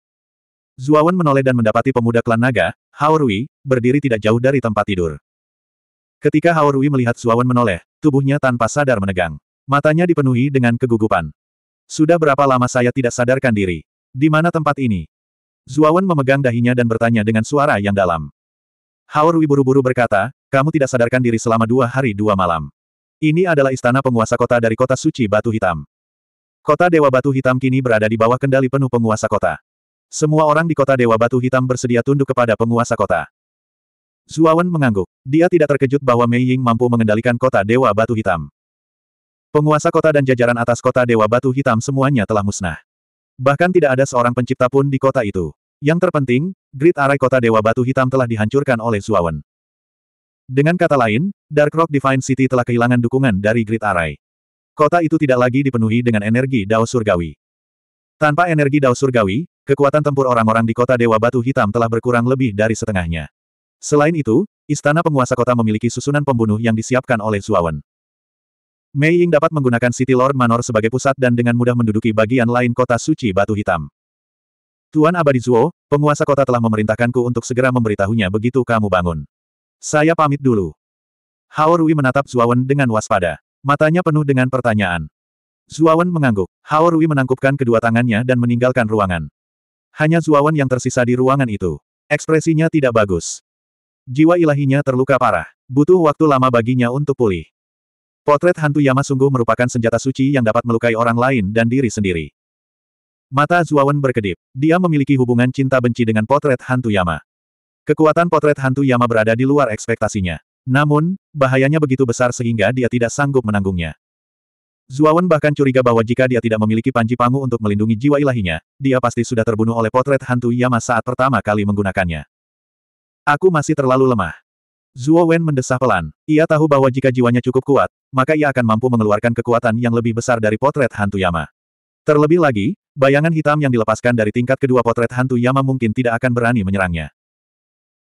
Zuawan menoleh dan mendapati pemuda klan naga, Hao Rui, berdiri tidak jauh dari tempat tidur. Ketika Hao Rui melihat Zuawan menoleh, tubuhnya tanpa sadar menegang. Matanya dipenuhi dengan kegugupan. Sudah berapa lama saya tidak sadarkan diri? Di mana tempat ini? Zuawan memegang dahinya dan bertanya dengan suara yang dalam. Hao Rui buru-buru berkata, kamu tidak sadarkan diri selama dua hari dua malam. Ini adalah istana penguasa kota dari kota suci Batu Hitam. Kota Dewa Batu Hitam kini berada di bawah kendali penuh penguasa kota. Semua orang di kota Dewa Batu Hitam bersedia tunduk kepada penguasa kota. Zuawan mengangguk. Dia tidak terkejut bahwa Mei Ying mampu mengendalikan kota Dewa Batu Hitam. Penguasa kota dan jajaran atas kota Dewa Batu Hitam semuanya telah musnah. Bahkan tidak ada seorang pencipta pun di kota itu. Yang terpenting, grid arai kota Dewa Batu Hitam telah dihancurkan oleh Zuawan. Dengan kata lain, Dark Rock Divine City telah kehilangan dukungan dari grid arai. Kota itu tidak lagi dipenuhi dengan energi Dao Surgawi. Tanpa energi Dao Surgawi, kekuatan tempur orang-orang di kota Dewa Batu Hitam telah berkurang lebih dari setengahnya. Selain itu, istana penguasa kota memiliki susunan pembunuh yang disiapkan oleh Zuawan. Mei Ying dapat menggunakan City Lord Manor sebagai pusat dan dengan mudah menduduki bagian lain kota suci Batu Hitam. Tuan Abadi Zuo, penguasa kota telah memerintahkanku untuk segera memberitahunya begitu kamu bangun. Saya pamit dulu. Hao Rui menatap Zuawan dengan waspada. Matanya penuh dengan pertanyaan. Zuawan mengangguk. Hao menangkupkan kedua tangannya dan meninggalkan ruangan. Hanya Zuawan yang tersisa di ruangan itu. Ekspresinya tidak bagus. Jiwa ilahinya terluka parah. Butuh waktu lama baginya untuk pulih. Potret hantu Yama sungguh merupakan senjata suci yang dapat melukai orang lain dan diri sendiri. Mata Zuawan berkedip. Dia memiliki hubungan cinta benci dengan potret hantu Yama. Kekuatan potret hantu Yama berada di luar ekspektasinya. Namun, bahayanya begitu besar sehingga dia tidak sanggup menanggungnya. Zuawan bahkan curiga bahwa jika dia tidak memiliki panji pangu untuk melindungi jiwa ilahinya, dia pasti sudah terbunuh oleh potret hantu Yama saat pertama kali menggunakannya. Aku masih terlalu lemah. Zuo Wen mendesah pelan. Ia tahu bahwa jika jiwanya cukup kuat, maka ia akan mampu mengeluarkan kekuatan yang lebih besar dari potret hantu Yama. Terlebih lagi, bayangan hitam yang dilepaskan dari tingkat kedua potret hantu Yama mungkin tidak akan berani menyerangnya.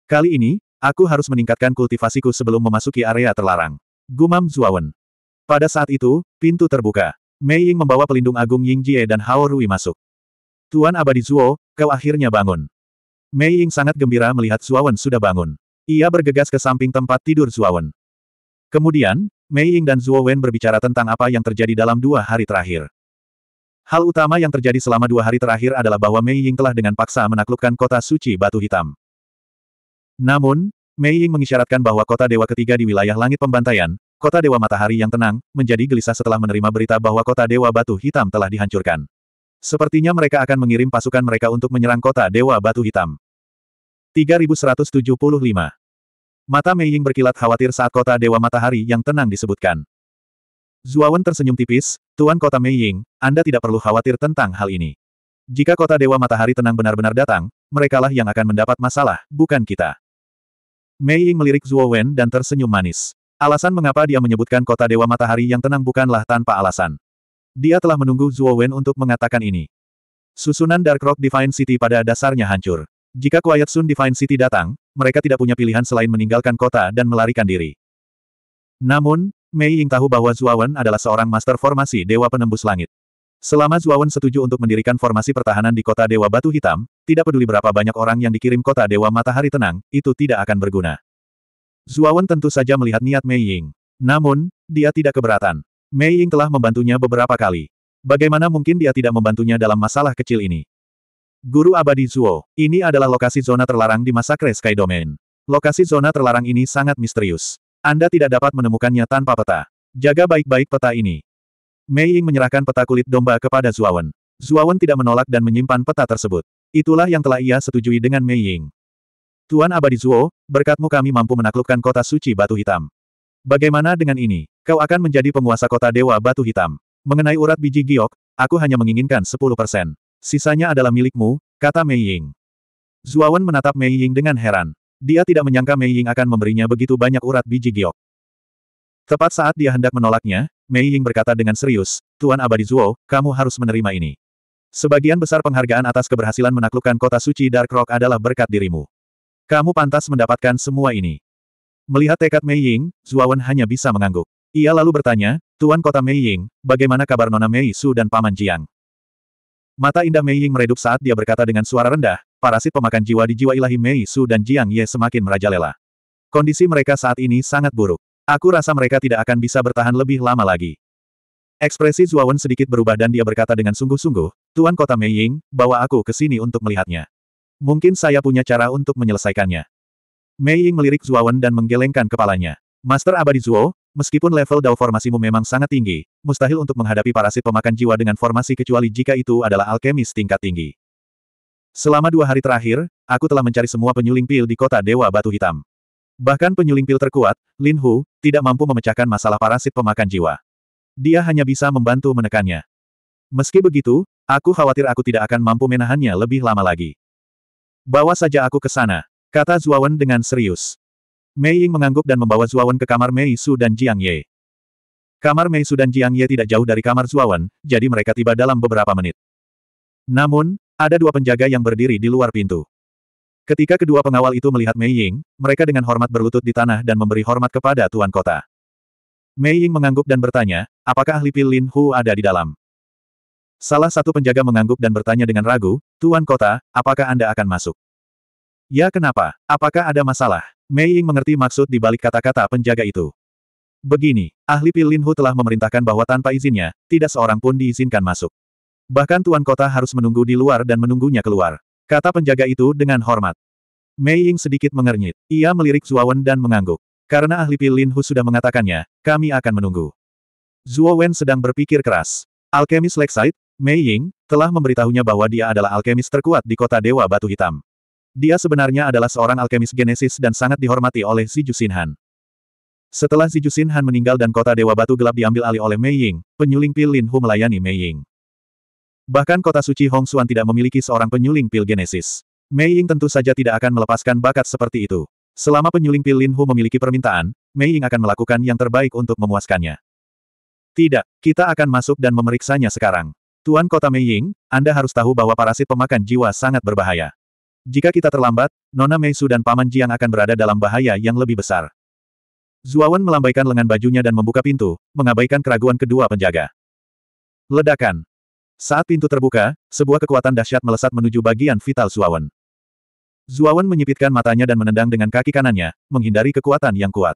Kali ini, Aku harus meningkatkan kultivasiku sebelum memasuki area terlarang. Gumam Zuawan. Pada saat itu, pintu terbuka. Mei Ying membawa pelindung agung Ying Jie dan Hao Rui masuk. Tuan Abadi Zuo, kau akhirnya bangun. Mei Ying sangat gembira melihat Zuawan sudah bangun. Ia bergegas ke samping tempat tidur Zuawan. Kemudian, Mei Ying dan Zuo Wen berbicara tentang apa yang terjadi dalam dua hari terakhir. Hal utama yang terjadi selama dua hari terakhir adalah bahwa Mei Ying telah dengan paksa menaklukkan kota suci batu hitam. Namun, Mei Ying mengisyaratkan bahwa kota dewa ketiga di wilayah langit pembantaian, kota dewa matahari yang tenang, menjadi gelisah setelah menerima berita bahwa kota dewa batu hitam telah dihancurkan. Sepertinya mereka akan mengirim pasukan mereka untuk menyerang kota dewa batu hitam. 3175 Mata Mei Ying berkilat khawatir saat kota dewa matahari yang tenang disebutkan. Zuawan tersenyum tipis, Tuan Kota Mei Ying, Anda tidak perlu khawatir tentang hal ini. Jika kota Dewa Matahari tenang benar-benar datang, merekalah yang akan mendapat masalah, bukan kita. Mei Ying melirik Zhuo Wen dan tersenyum manis. Alasan mengapa dia menyebutkan kota Dewa Matahari yang tenang bukanlah tanpa alasan. Dia telah menunggu Zhuo Wen untuk mengatakan ini. Susunan Dark Rock Divine City pada dasarnya hancur. Jika Quiet Sun Divine City datang, mereka tidak punya pilihan selain meninggalkan kota dan melarikan diri. Namun, Mei Ying tahu bahwa Zhuo Wen adalah seorang master formasi Dewa Penembus Langit. Selama Zuawan setuju untuk mendirikan formasi pertahanan di kota Dewa Batu Hitam, tidak peduli berapa banyak orang yang dikirim kota Dewa Matahari Tenang, itu tidak akan berguna. Zuawan tentu saja melihat niat Mei Ying. Namun, dia tidak keberatan. Mei Ying telah membantunya beberapa kali. Bagaimana mungkin dia tidak membantunya dalam masalah kecil ini? Guru Abadi Zuo, ini adalah lokasi zona terlarang di Masakre Sky Domain. Lokasi zona terlarang ini sangat misterius. Anda tidak dapat menemukannya tanpa peta. Jaga baik-baik peta ini. Mei Ying menyerahkan peta kulit domba kepada Zuawan. Zuawan tidak menolak dan menyimpan peta tersebut. Itulah yang telah ia setujui dengan Mei Ying. Tuan Abadi Zuo, berkatmu kami mampu menaklukkan kota suci batu hitam. Bagaimana dengan ini? Kau akan menjadi penguasa kota dewa batu hitam. Mengenai urat biji giok, aku hanya menginginkan 10%. Sisanya adalah milikmu, kata Mei Ying. Zuawan menatap Mei Ying dengan heran. Dia tidak menyangka Mei Ying akan memberinya begitu banyak urat biji giok. Tepat saat dia hendak menolaknya, Mei Ying berkata dengan serius, Tuan Abadi Zuo, kamu harus menerima ini. Sebagian besar penghargaan atas keberhasilan menaklukkan kota suci Dark Rock adalah berkat dirimu. Kamu pantas mendapatkan semua ini. Melihat tekad Mei Ying, Zuawan hanya bisa mengangguk. Ia lalu bertanya, Tuan Kota Mei Ying, bagaimana kabar Nona Mei Su dan Paman Jiang? Mata indah Mei Ying meredup saat dia berkata dengan suara rendah, parasit pemakan jiwa di jiwa ilahi Mei Su dan Jiang Ye semakin merajalela. Kondisi mereka saat ini sangat buruk. Aku rasa mereka tidak akan bisa bertahan lebih lama lagi. Ekspresi Zuawan sedikit berubah dan dia berkata dengan sungguh-sungguh, Tuan Kota Meiying, bawa aku ke sini untuk melihatnya. Mungkin saya punya cara untuk menyelesaikannya. Meiying melirik Zuawan dan menggelengkan kepalanya. Master Abadi Zuo, meskipun level dao formasimu memang sangat tinggi, mustahil untuk menghadapi parasit pemakan jiwa dengan formasi kecuali jika itu adalah alkemis tingkat tinggi. Selama dua hari terakhir, aku telah mencari semua penyuling pil di kota Dewa Batu Hitam. Bahkan penyuling pil terkuat, Lin Hu, tidak mampu memecahkan masalah parasit pemakan jiwa. Dia hanya bisa membantu menekannya. Meski begitu, aku khawatir aku tidak akan mampu menahannya lebih lama lagi. Bawa saja aku ke sana, kata Zuawan dengan serius. Mei Ying mengangguk dan membawa Zuawan ke kamar Mei Su dan Jiang Ye. Kamar Mei Su dan Jiang Ye tidak jauh dari kamar Zuawan, jadi mereka tiba dalam beberapa menit. Namun, ada dua penjaga yang berdiri di luar pintu. Ketika kedua pengawal itu melihat Mei Ying, mereka dengan hormat berlutut di tanah dan memberi hormat kepada Tuan Kota. Mei Ying mengangguk dan bertanya, apakah ahli Pil Lin Hu ada di dalam? Salah satu penjaga mengangguk dan bertanya dengan ragu, Tuan Kota, apakah Anda akan masuk? Ya kenapa? Apakah ada masalah? Mei Ying mengerti maksud di balik kata-kata penjaga itu. Begini, ahli Pil Lin Hu telah memerintahkan bahwa tanpa izinnya, tidak seorang pun diizinkan masuk. Bahkan Tuan Kota harus menunggu di luar dan menunggunya keluar. Kata penjaga itu dengan hormat. Mei Ying sedikit mengernyit. Ia melirik Wen dan mengangguk. Karena ahli Pil Lin Hu sudah mengatakannya, kami akan menunggu. Wen sedang berpikir keras. Alkemis Lexite, Mei Ying, telah memberitahunya bahwa dia adalah alkemis terkuat di kota Dewa Batu Hitam. Dia sebenarnya adalah seorang alkemis genesis dan sangat dihormati oleh Si Jusin Han. Setelah Si Jusin Han meninggal dan kota Dewa Batu Gelap diambil alih oleh Mei Ying, penyuling Pilin Hu melayani Mei Ying. Bahkan kota suci Hong Xuan tidak memiliki seorang penyuling pil genesis. Mei Ying tentu saja tidak akan melepaskan bakat seperti itu. Selama penyuling pil Lin Hu memiliki permintaan, Mei Ying akan melakukan yang terbaik untuk memuaskannya. Tidak, kita akan masuk dan memeriksanya sekarang. Tuan Kota Mei Ying, Anda harus tahu bahwa parasit pemakan jiwa sangat berbahaya. Jika kita terlambat, Nona Mei Su dan Paman Jiang akan berada dalam bahaya yang lebih besar. Zuawan melambaikan lengan bajunya dan membuka pintu, mengabaikan keraguan kedua penjaga. Ledakan. Saat pintu terbuka, sebuah kekuatan dahsyat melesat menuju bagian vital Zuawan. Zuawan menyipitkan matanya dan menendang dengan kaki kanannya, menghindari kekuatan yang kuat.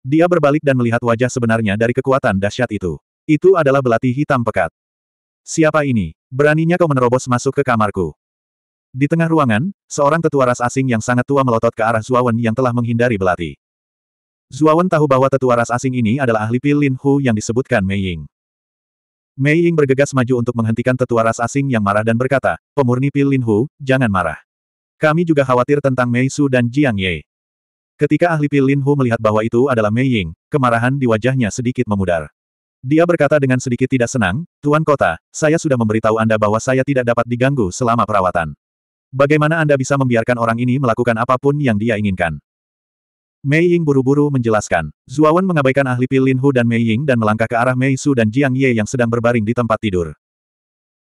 Dia berbalik dan melihat wajah sebenarnya dari kekuatan dahsyat itu. Itu adalah belati hitam pekat. Siapa ini? Beraninya kau menerobos masuk ke kamarku. Di tengah ruangan, seorang tetua ras asing yang sangat tua melotot ke arah Zuawan yang telah menghindari belati. Zuawan tahu bahwa tetua ras asing ini adalah ahli pilin Hu yang disebutkan Mei Ying. Mei Ying bergegas maju untuk menghentikan tetua ras asing yang marah dan berkata, pemurni Pil Lin Hu, jangan marah. Kami juga khawatir tentang Mei Su dan Jiang Ye. Ketika ahli Pil Lin Hu melihat bahwa itu adalah Mei Ying, kemarahan di wajahnya sedikit memudar. Dia berkata dengan sedikit tidak senang, Tuan Kota, saya sudah memberitahu Anda bahwa saya tidak dapat diganggu selama perawatan. Bagaimana Anda bisa membiarkan orang ini melakukan apapun yang dia inginkan? Mei Ying buru-buru menjelaskan. Zuawan mengabaikan ahli Pil Lin Hu dan Mei Ying dan melangkah ke arah Mei Su dan Jiang Ye yang sedang berbaring di tempat tidur.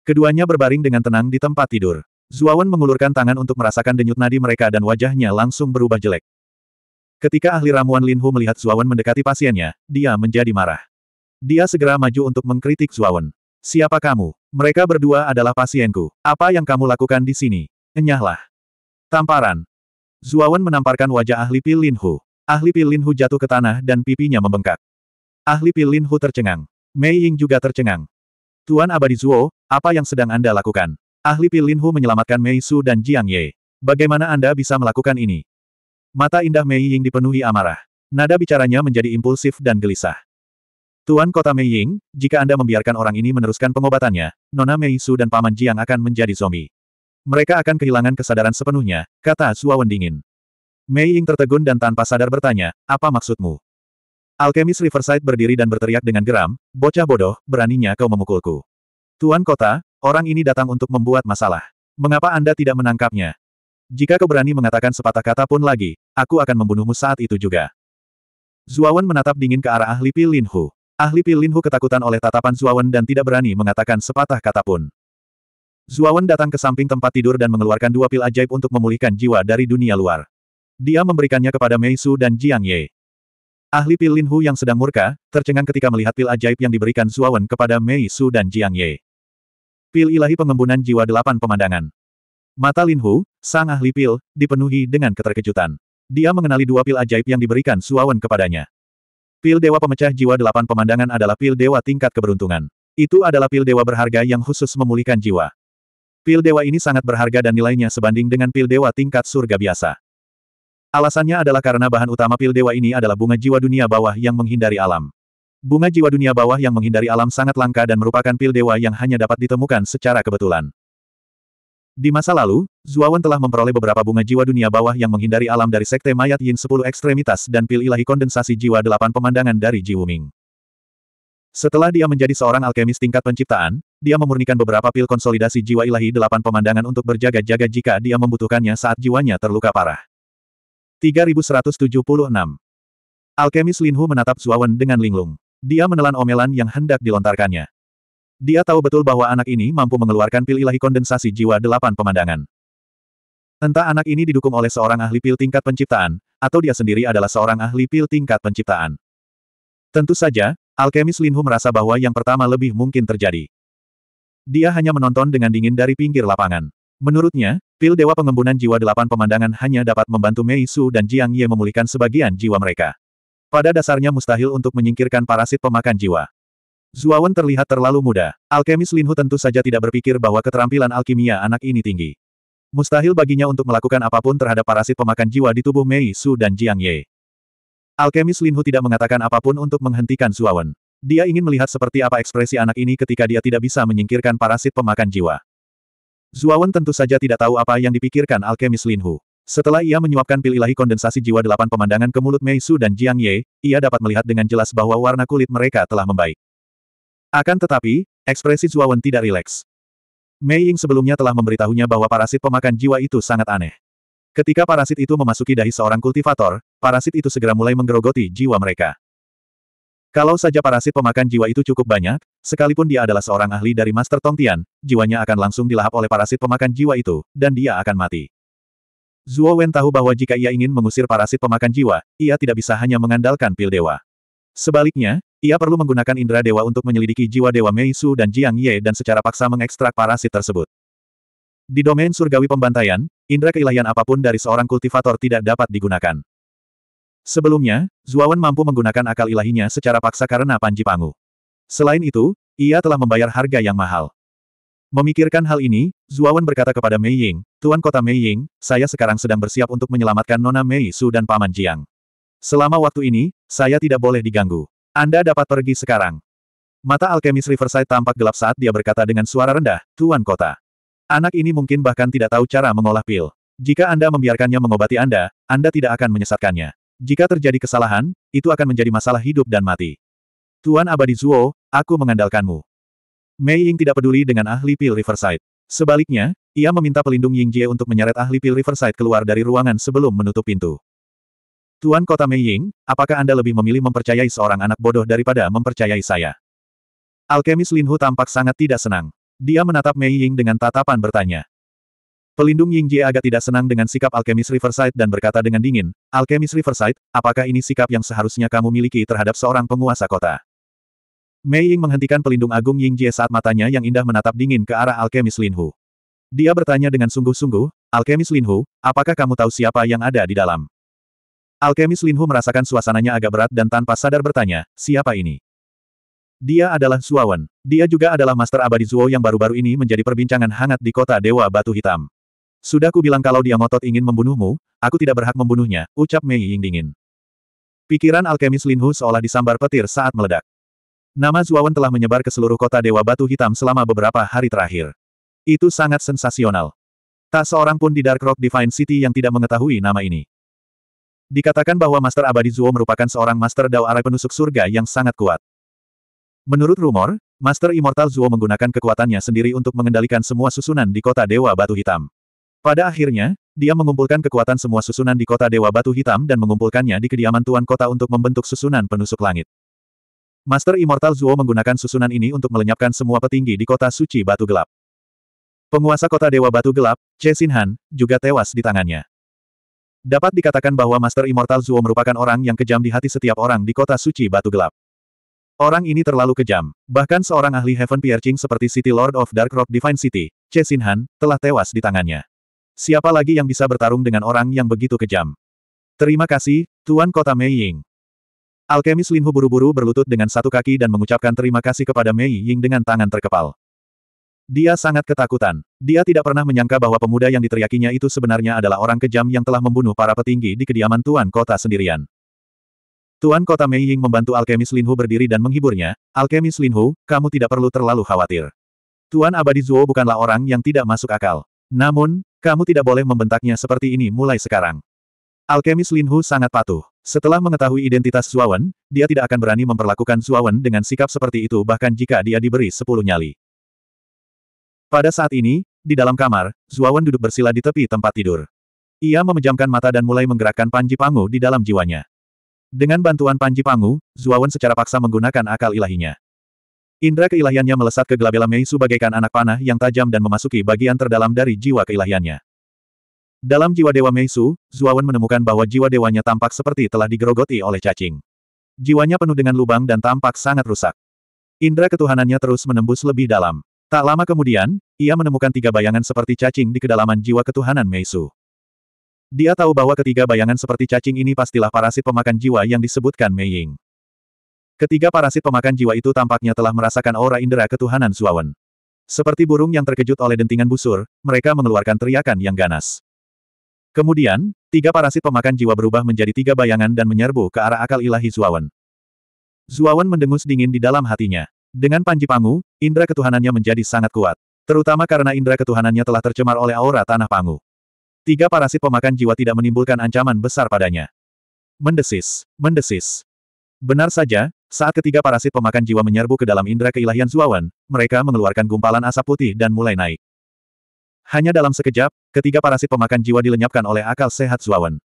Keduanya berbaring dengan tenang di tempat tidur. Zuawan mengulurkan tangan untuk merasakan denyut nadi mereka dan wajahnya langsung berubah jelek. Ketika ahli ramuan Lin Hu melihat Zuawan mendekati pasiennya, dia menjadi marah. Dia segera maju untuk mengkritik Zuawan. Siapa kamu? Mereka berdua adalah pasienku. Apa yang kamu lakukan di sini? Enyahlah. Tamparan, Zuawan menamparkan wajah ahli Pil Lin Ahli Pil Lin jatuh ke tanah dan pipinya membengkak. Ahli Pil Lin tercengang. Mei Ying juga tercengang. Tuan Abadi Zuo, apa yang sedang Anda lakukan? Ahli Pil Lin menyelamatkan Mei Su dan Jiang Ye. Bagaimana Anda bisa melakukan ini? Mata indah Mei Ying dipenuhi amarah. Nada bicaranya menjadi impulsif dan gelisah. Tuan Kota Mei Ying, jika Anda membiarkan orang ini meneruskan pengobatannya, Nona Mei Su dan Paman Jiang akan menjadi zombie. Mereka akan kehilangan kesadaran sepenuhnya, kata Zuawan dingin. Mei Ying tertegun dan tanpa sadar bertanya, apa maksudmu? Alkemis Riverside berdiri dan berteriak dengan geram, bocah bodoh, beraninya kau memukulku. Tuan kota, orang ini datang untuk membuat masalah. Mengapa Anda tidak menangkapnya? Jika kau berani mengatakan sepatah kata pun lagi, aku akan membunuhmu saat itu juga. Zuawan menatap dingin ke arah ahli Pilinhu. Ahli Pilinhu ketakutan oleh tatapan Zuawan dan tidak berani mengatakan sepatah kata pun. Zuawan datang ke samping tempat tidur dan mengeluarkan dua pil ajaib untuk memulihkan jiwa dari dunia luar. Dia memberikannya kepada Mei Su dan Jiang Ye. Ahli pil Lin Hu yang sedang murka, tercengang ketika melihat pil ajaib yang diberikan Zuawan kepada Mei Su dan Jiang Ye. Pil ilahi pengembunan jiwa delapan pemandangan. Mata Lin Hu, sang ahli pil, dipenuhi dengan keterkejutan. Dia mengenali dua pil ajaib yang diberikan Zuawan kepadanya. Pil Dewa Pemecah Jiwa Delapan Pemandangan adalah pil Dewa tingkat keberuntungan. Itu adalah pil Dewa berharga yang khusus memulihkan jiwa. Pil dewa ini sangat berharga dan nilainya sebanding dengan pil dewa tingkat surga biasa. Alasannya adalah karena bahan utama pil dewa ini adalah bunga jiwa dunia bawah yang menghindari alam. Bunga jiwa dunia bawah yang menghindari alam sangat langka dan merupakan pil dewa yang hanya dapat ditemukan secara kebetulan. Di masa lalu, Zuawan telah memperoleh beberapa bunga jiwa dunia bawah yang menghindari alam dari Sekte Mayat Yin 10 Ekstremitas dan pil ilahi kondensasi jiwa 8 pemandangan dari Ji Wuming. Setelah dia menjadi seorang alkemis tingkat penciptaan, dia memurnikan beberapa pil konsolidasi jiwa ilahi delapan pemandangan untuk berjaga-jaga jika dia membutuhkannya saat jiwanya terluka parah. 3176 Alkemis Linhu menatap Zuawan dengan linglung. Dia menelan omelan yang hendak dilontarkannya. Dia tahu betul bahwa anak ini mampu mengeluarkan pil ilahi kondensasi jiwa delapan pemandangan. Entah anak ini didukung oleh seorang ahli pil tingkat penciptaan, atau dia sendiri adalah seorang ahli pil tingkat penciptaan. Tentu saja, Alkemis Linhu merasa bahwa yang pertama lebih mungkin terjadi. Dia hanya menonton dengan dingin dari pinggir lapangan. Menurutnya, pil Dewa Pengembunan Jiwa Delapan Pemandangan hanya dapat membantu Mei Su dan Jiang Ye memulihkan sebagian jiwa mereka. Pada dasarnya mustahil untuk menyingkirkan parasit pemakan jiwa. Zuawan terlihat terlalu muda. Alkemis Linhu tentu saja tidak berpikir bahwa keterampilan alkimia anak ini tinggi. Mustahil baginya untuk melakukan apapun terhadap parasit pemakan jiwa di tubuh Mei Su dan Jiang Ye. Alkemis Linhu tidak mengatakan apapun untuk menghentikan Zuawan. Dia ingin melihat seperti apa ekspresi anak ini ketika dia tidak bisa menyingkirkan parasit pemakan jiwa. Zuawan tentu saja tidak tahu apa yang dipikirkan Alkemis Linhu. Setelah ia menyuapkan pil ilahi kondensasi jiwa delapan pemandangan ke mulut Mei Su dan Jiang Ye, ia dapat melihat dengan jelas bahwa warna kulit mereka telah membaik. Akan tetapi, ekspresi Zuawan tidak rileks. Mei Ying sebelumnya telah memberitahunya bahwa parasit pemakan jiwa itu sangat aneh. Ketika parasit itu memasuki dahi seorang kultivator, parasit itu segera mulai menggerogoti jiwa mereka. Kalau saja parasit pemakan jiwa itu cukup banyak, sekalipun dia adalah seorang ahli dari Master Tongtian, jiwanya akan langsung dilahap oleh parasit pemakan jiwa itu, dan dia akan mati. Zuo Wen tahu bahwa jika ia ingin mengusir parasit pemakan jiwa, ia tidak bisa hanya mengandalkan pil dewa. Sebaliknya, ia perlu menggunakan indera dewa untuk menyelidiki jiwa dewa Mei Su dan Jiang Ye dan secara paksa mengekstrak parasit tersebut. Di domain surgawi pembantaian, indera keilahian apapun dari seorang kultivator tidak dapat digunakan. Sebelumnya, Zuawan mampu menggunakan akal ilahinya secara paksa karena Panji Pangu. Selain itu, ia telah membayar harga yang mahal. Memikirkan hal ini, Zuawan berkata kepada Mei Ying, Tuan Kota Mei Ying, saya sekarang sedang bersiap untuk menyelamatkan Nona Mei Su dan Paman Jiang. Selama waktu ini, saya tidak boleh diganggu. Anda dapat pergi sekarang. Mata alkemis Riverside tampak gelap saat dia berkata dengan suara rendah, Tuan Kota. Anak ini mungkin bahkan tidak tahu cara mengolah pil. Jika Anda membiarkannya mengobati Anda, Anda tidak akan menyesatkannya. Jika terjadi kesalahan, itu akan menjadi masalah hidup dan mati. Tuan Abadi Zuo, aku mengandalkanmu. Mei Ying tidak peduli dengan ahli pil Riverside. Sebaliknya, ia meminta pelindung Ying Jie untuk menyeret ahli pil Riverside keluar dari ruangan sebelum menutup pintu. Tuan Kota Mei Ying, apakah Anda lebih memilih mempercayai seorang anak bodoh daripada mempercayai saya? Alkemis Linhu tampak sangat tidak senang. Dia menatap Mei Ying dengan tatapan bertanya. Pelindung Ying Jie agak tidak senang dengan sikap alkemis Riverside dan berkata dengan dingin, Alkemis Riverside, apakah ini sikap yang seharusnya kamu miliki terhadap seorang penguasa kota? Mei Ying menghentikan pelindung agung Ying Jie saat matanya yang indah menatap dingin ke arah alkemis Lin Hu. Dia bertanya dengan sungguh-sungguh, Alkemis Lin Hu, apakah kamu tahu siapa yang ada di dalam? Alkemis Lin Hu merasakan suasananya agak berat dan tanpa sadar bertanya, siapa ini? Dia adalah Suawen. Dia juga adalah Master Abadi Zuo yang baru-baru ini menjadi perbincangan hangat di kota Dewa Batu Hitam. Sudah ku bilang kalau dia ngotot ingin membunuhmu, aku tidak berhak membunuhnya, ucap Mei Ying dingin. Pikiran alkemis Linhu seolah disambar petir saat meledak. Nama Zuawan telah menyebar ke seluruh kota Dewa Batu Hitam selama beberapa hari terakhir. Itu sangat sensasional. Tak seorang pun di Dark Rock Divine City yang tidak mengetahui nama ini. Dikatakan bahwa Master Abadi Zuo merupakan seorang Master Dao Arai penusuk surga yang sangat kuat. Menurut rumor, Master Immortal Zuo menggunakan kekuatannya sendiri untuk mengendalikan semua susunan di kota Dewa Batu Hitam. Pada akhirnya, dia mengumpulkan kekuatan semua susunan di kota Dewa Batu Hitam dan mengumpulkannya di kediaman Tuan Kota untuk membentuk susunan penusuk langit. Master Immortal Zuo menggunakan susunan ini untuk melenyapkan semua petinggi di kota suci Batu Gelap. Penguasa kota Dewa Batu Gelap, Che Sin Han, juga tewas di tangannya. Dapat dikatakan bahwa Master Immortal Zuo merupakan orang yang kejam di hati setiap orang di kota suci Batu Gelap. Orang ini terlalu kejam. Bahkan seorang ahli Heaven Piercing seperti City Lord of Dark Rock Divine City, Che Sin Han, telah tewas di tangannya. Siapa lagi yang bisa bertarung dengan orang yang begitu kejam? Terima kasih, Tuan Kota Mei Ying. Alkemis Linhu buru-buru berlutut dengan satu kaki dan mengucapkan terima kasih kepada Mei Ying dengan tangan terkepal. Dia sangat ketakutan. Dia tidak pernah menyangka bahwa pemuda yang diteriakinya itu sebenarnya adalah orang kejam yang telah membunuh para petinggi di kediaman Tuan Kota sendirian. Tuan Kota Mei Ying membantu alkemis Linhu berdiri dan menghiburnya, alkemis Linhu, kamu tidak perlu terlalu khawatir. Tuan Abadi Zuo bukanlah orang yang tidak masuk akal. Namun, kamu tidak boleh membentaknya seperti ini mulai sekarang. Alkemis Linhu sangat patuh. Setelah mengetahui identitas Zuawan, dia tidak akan berani memperlakukan Zuawan dengan sikap seperti itu bahkan jika dia diberi sepuluh nyali. Pada saat ini, di dalam kamar, Zuawan duduk bersila di tepi tempat tidur. Ia memejamkan mata dan mulai menggerakkan panji pangu di dalam jiwanya. Dengan bantuan Panji Pangu, Zuawan secara paksa menggunakan akal ilahinya. Indra keilahiannya melesat ke Gelabela Meisu bagaikan anak panah yang tajam dan memasuki bagian terdalam dari jiwa keilahiannya. Dalam jiwa Dewa Meisu, Zuawan menemukan bahwa jiwa dewanya tampak seperti telah digerogoti oleh cacing. Jiwanya penuh dengan lubang dan tampak sangat rusak. Indra ketuhanannya terus menembus lebih dalam. Tak lama kemudian, ia menemukan tiga bayangan seperti cacing di kedalaman jiwa ketuhanan Meisu. Dia tahu bahwa ketiga bayangan seperti cacing ini pastilah parasit pemakan jiwa yang disebutkan Mei Ying. Ketiga parasit pemakan jiwa itu tampaknya telah merasakan aura indera ketuhanan Zuawan. Seperti burung yang terkejut oleh dentingan busur, mereka mengeluarkan teriakan yang ganas. Kemudian, tiga parasit pemakan jiwa berubah menjadi tiga bayangan dan menyerbu ke arah akal ilahi Zuawan. Zuawan mendengus dingin di dalam hatinya. Dengan panji pangu, indera ketuhanannya menjadi sangat kuat. Terutama karena indera ketuhanannya telah tercemar oleh aura tanah pangu. Tiga parasit pemakan jiwa tidak menimbulkan ancaman besar padanya. Mendesis, mendesis. Benar saja, saat ketiga parasit pemakan jiwa menyerbu ke dalam indera keilahian Zuawan, mereka mengeluarkan gumpalan asap putih dan mulai naik. Hanya dalam sekejap, ketiga parasit pemakan jiwa dilenyapkan oleh akal sehat Zuawan.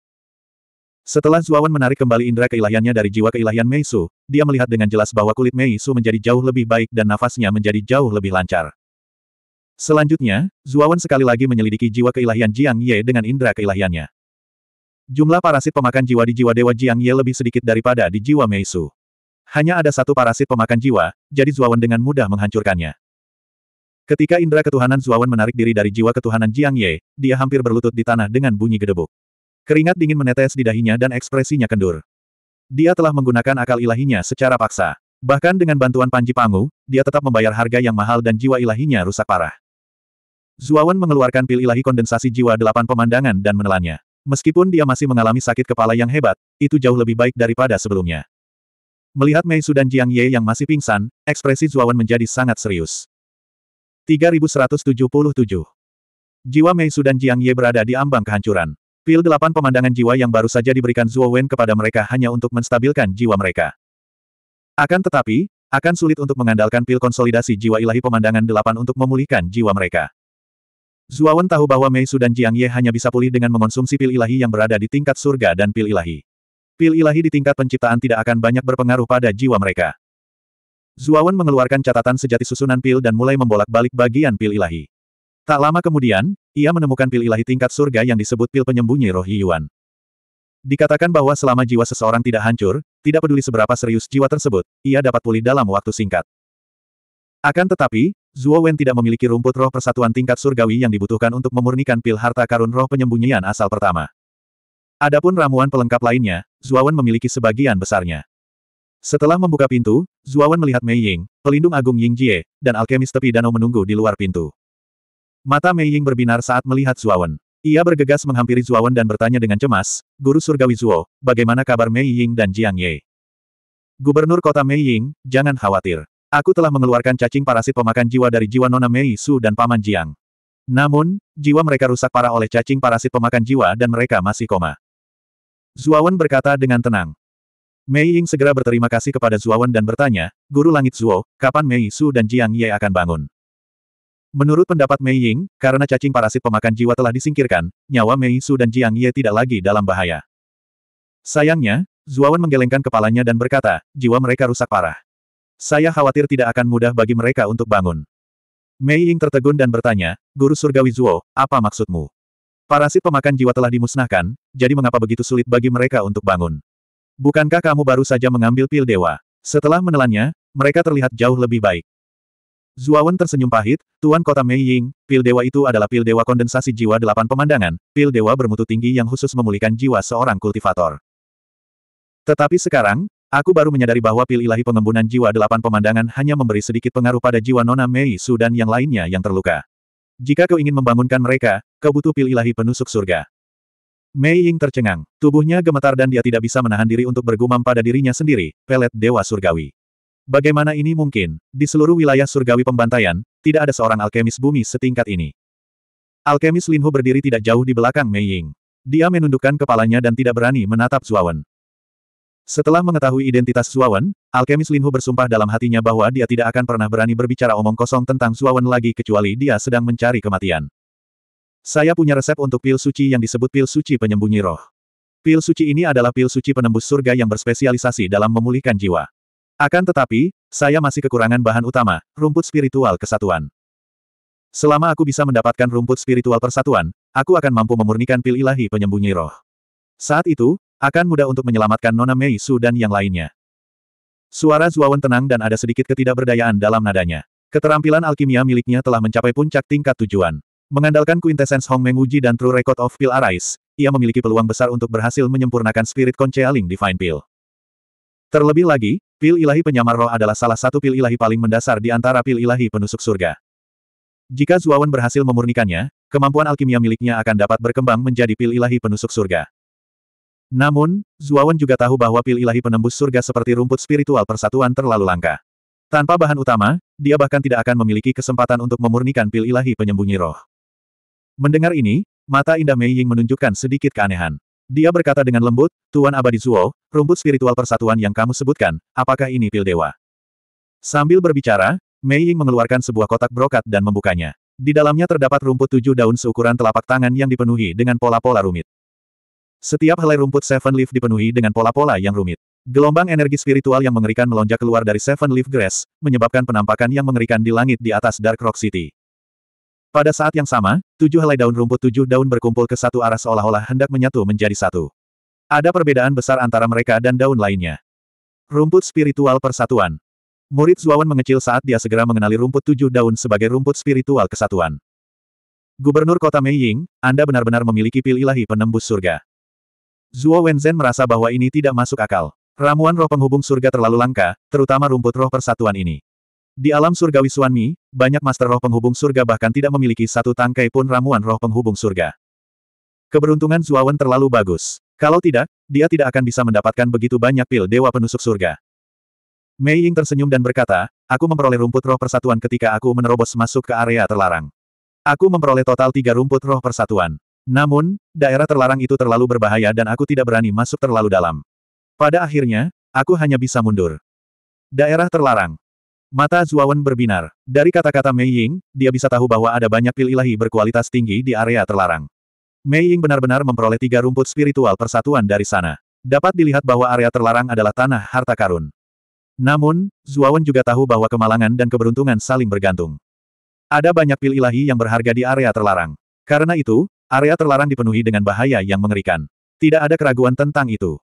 Setelah Zuawan menarik kembali indera keilahiannya dari jiwa keilahian Meisu, dia melihat dengan jelas bahwa kulit Meisu menjadi jauh lebih baik dan nafasnya menjadi jauh lebih lancar. Selanjutnya, Zuawan sekali lagi menyelidiki jiwa keilahian Jiang Ye dengan indera keilahiannya. Jumlah parasit pemakan jiwa di jiwa dewa Jiang Ye lebih sedikit daripada di jiwa Mei Su. Hanya ada satu parasit pemakan jiwa, jadi Zuawan dengan mudah menghancurkannya. Ketika indera ketuhanan Zuawan menarik diri dari jiwa ketuhanan Jiang Ye, dia hampir berlutut di tanah dengan bunyi gedebuk. Keringat dingin menetes di dahinya dan ekspresinya kendur. Dia telah menggunakan akal ilahinya secara paksa. Bahkan dengan bantuan Panji Pangu, dia tetap membayar harga yang mahal dan jiwa ilahinya rusak parah. Zuawan mengeluarkan pil ilahi kondensasi jiwa delapan pemandangan dan menelannya. Meskipun dia masih mengalami sakit kepala yang hebat, itu jauh lebih baik daripada sebelumnya. Melihat Mei Su dan Jiang Ye yang masih pingsan, ekspresi Zuawan menjadi sangat serius. 3177 Jiwa Mei Su dan Jiang Ye berada di ambang kehancuran. Pil delapan pemandangan jiwa yang baru saja diberikan Zuawan kepada mereka hanya untuk menstabilkan jiwa mereka. Akan tetapi, akan sulit untuk mengandalkan pil konsolidasi jiwa ilahi pemandangan delapan untuk memulihkan jiwa mereka. Zuawan tahu bahwa Mei Su dan Jiang Ye hanya bisa pulih dengan mengonsumsi pil ilahi yang berada di tingkat surga dan pil ilahi. Pil ilahi di tingkat penciptaan tidak akan banyak berpengaruh pada jiwa mereka. Zuawan mengeluarkan catatan sejati susunan pil dan mulai membolak-balik bagian pil ilahi. Tak lama kemudian, ia menemukan pil ilahi tingkat surga yang disebut pil penyembunyi roh Yuan. Dikatakan bahwa selama jiwa seseorang tidak hancur, tidak peduli seberapa serius jiwa tersebut, ia dapat pulih dalam waktu singkat. Akan tetapi, Zuo Wen tidak memiliki rumput roh persatuan tingkat surgawi yang dibutuhkan untuk memurnikan pil harta karun roh penyembunyian asal pertama. Adapun ramuan pelengkap lainnya, Zuawan memiliki sebagian besarnya. Setelah membuka pintu, Zuawan melihat Mei Ying, pelindung agung Ying Jie, dan alkemis tepi danau menunggu di luar pintu. Mata Mei Ying berbinar saat melihat Zuawan. Ia bergegas menghampiri Zuawan dan bertanya dengan cemas, Guru Surgawi Zuo, bagaimana kabar Mei Ying dan Jiang Ye? Gubernur kota Mei Ying, jangan khawatir. Aku telah mengeluarkan cacing parasit pemakan jiwa dari jiwa Nona Mei Su dan Paman Jiang. Namun, jiwa mereka rusak parah oleh cacing parasit pemakan jiwa dan mereka masih koma. Zuawan berkata dengan tenang. Mei Ying segera berterima kasih kepada Zuawan dan bertanya, Guru Langit Zuo, kapan Mei Su dan Jiang Ye akan bangun? Menurut pendapat Mei Ying, karena cacing parasit pemakan jiwa telah disingkirkan, nyawa Mei Su dan Jiang Ye tidak lagi dalam bahaya. Sayangnya, Zuawan menggelengkan kepalanya dan berkata, jiwa mereka rusak parah. Saya khawatir tidak akan mudah bagi mereka untuk bangun. Mei Ying tertegun dan bertanya, Guru Surgawi Zuo, apa maksudmu? Parasit pemakan jiwa telah dimusnahkan, jadi mengapa begitu sulit bagi mereka untuk bangun? Bukankah kamu baru saja mengambil pil dewa? Setelah menelannya, mereka terlihat jauh lebih baik. Zuawan tersenyum pahit, Tuan Kota Mei Ying, pil dewa itu adalah pil dewa kondensasi jiwa delapan pemandangan, pil dewa bermutu tinggi yang khusus memulihkan jiwa seorang kultivator. Tetapi sekarang, Aku baru menyadari bahwa pil ilahi pengembunan jiwa delapan pemandangan hanya memberi sedikit pengaruh pada jiwa Nona Mei Su dan yang lainnya yang terluka. Jika kau ingin membangunkan mereka, kau butuh pil ilahi penusuk surga. Mei Ying tercengang, tubuhnya gemetar dan dia tidak bisa menahan diri untuk bergumam pada dirinya sendiri, pelet dewa surgawi. Bagaimana ini mungkin, di seluruh wilayah surgawi pembantaian, tidak ada seorang alkemis bumi setingkat ini. Alkemis Linhu berdiri tidak jauh di belakang Mei Ying. Dia menundukkan kepalanya dan tidak berani menatap Zuawan. Setelah mengetahui identitas Suawan, alkemis Linhu bersumpah dalam hatinya bahwa dia tidak akan pernah berani berbicara omong kosong tentang Suawan lagi kecuali dia sedang mencari kematian. Saya punya resep untuk pil suci yang disebut pil suci penyembunyi roh. Pil suci ini adalah pil suci penembus surga yang berspesialisasi dalam memulihkan jiwa. Akan tetapi, saya masih kekurangan bahan utama, rumput spiritual kesatuan. Selama aku bisa mendapatkan rumput spiritual persatuan, aku akan mampu memurnikan pil ilahi penyembunyi roh. Saat itu, akan mudah untuk menyelamatkan Nona Mei Su dan yang lainnya. Suara Zuawan tenang dan ada sedikit ketidakberdayaan dalam nadanya. Keterampilan alkimia miliknya telah mencapai puncak tingkat tujuan. Mengandalkan quintessence Hong Meng Uji dan True Record of Pill Arise, ia memiliki peluang besar untuk berhasil menyempurnakan spirit Concealing Divine Pill. Terlebih lagi, pil ilahi penyamar roh adalah salah satu pil ilahi paling mendasar di antara pil ilahi penusuk surga. Jika Zuawan berhasil memurnikannya, kemampuan alkimia miliknya akan dapat berkembang menjadi pil ilahi penusuk surga. Namun, Zuawan juga tahu bahwa pil ilahi penembus surga seperti rumput spiritual persatuan terlalu langka. Tanpa bahan utama, dia bahkan tidak akan memiliki kesempatan untuk memurnikan pil ilahi penyembunyi roh. Mendengar ini, mata indah Mei Ying menunjukkan sedikit keanehan. Dia berkata dengan lembut, Tuan Abadi Zuo, rumput spiritual persatuan yang kamu sebutkan, apakah ini pil dewa? Sambil berbicara, Mei Ying mengeluarkan sebuah kotak brokat dan membukanya. Di dalamnya terdapat rumput tujuh daun seukuran telapak tangan yang dipenuhi dengan pola-pola rumit. Setiap helai rumput Seven Leaf dipenuhi dengan pola-pola yang rumit. Gelombang energi spiritual yang mengerikan melonjak keluar dari Seven Leaf Grass, menyebabkan penampakan yang mengerikan di langit di atas Dark Rock City. Pada saat yang sama, tujuh helai daun rumput tujuh daun berkumpul ke satu arah seolah-olah hendak menyatu menjadi satu. Ada perbedaan besar antara mereka dan daun lainnya. Rumput spiritual persatuan. Murid Zuawan mengecil saat dia segera mengenali rumput tujuh daun sebagai rumput spiritual kesatuan. Gubernur kota Mei Ying, Anda benar-benar memiliki pil ilahi penembus surga. Zuo Wenzhen merasa bahwa ini tidak masuk akal. Ramuan roh penghubung surga terlalu langka, terutama rumput roh persatuan ini. Di alam surgawi Suanmi, banyak master roh penghubung surga bahkan tidak memiliki satu tangkai pun ramuan roh penghubung surga. Keberuntungan Wen terlalu bagus. Kalau tidak, dia tidak akan bisa mendapatkan begitu banyak pil dewa penusuk surga. Mei Ying tersenyum dan berkata, aku memperoleh rumput roh persatuan ketika aku menerobos masuk ke area terlarang. Aku memperoleh total tiga rumput roh persatuan. Namun, daerah terlarang itu terlalu berbahaya dan aku tidak berani masuk terlalu dalam. Pada akhirnya, aku hanya bisa mundur. Daerah terlarang. Mata Zuawan berbinar. Dari kata-kata Mei Ying, dia bisa tahu bahwa ada banyak pil ilahi berkualitas tinggi di area terlarang. Mei Ying benar-benar memperoleh tiga rumput spiritual persatuan dari sana. Dapat dilihat bahwa area terlarang adalah tanah harta karun. Namun, Zuawan juga tahu bahwa kemalangan dan keberuntungan saling bergantung. Ada banyak pil ilahi yang berharga di area terlarang. Karena itu, Area terlarang dipenuhi dengan bahaya yang mengerikan. Tidak ada keraguan tentang itu.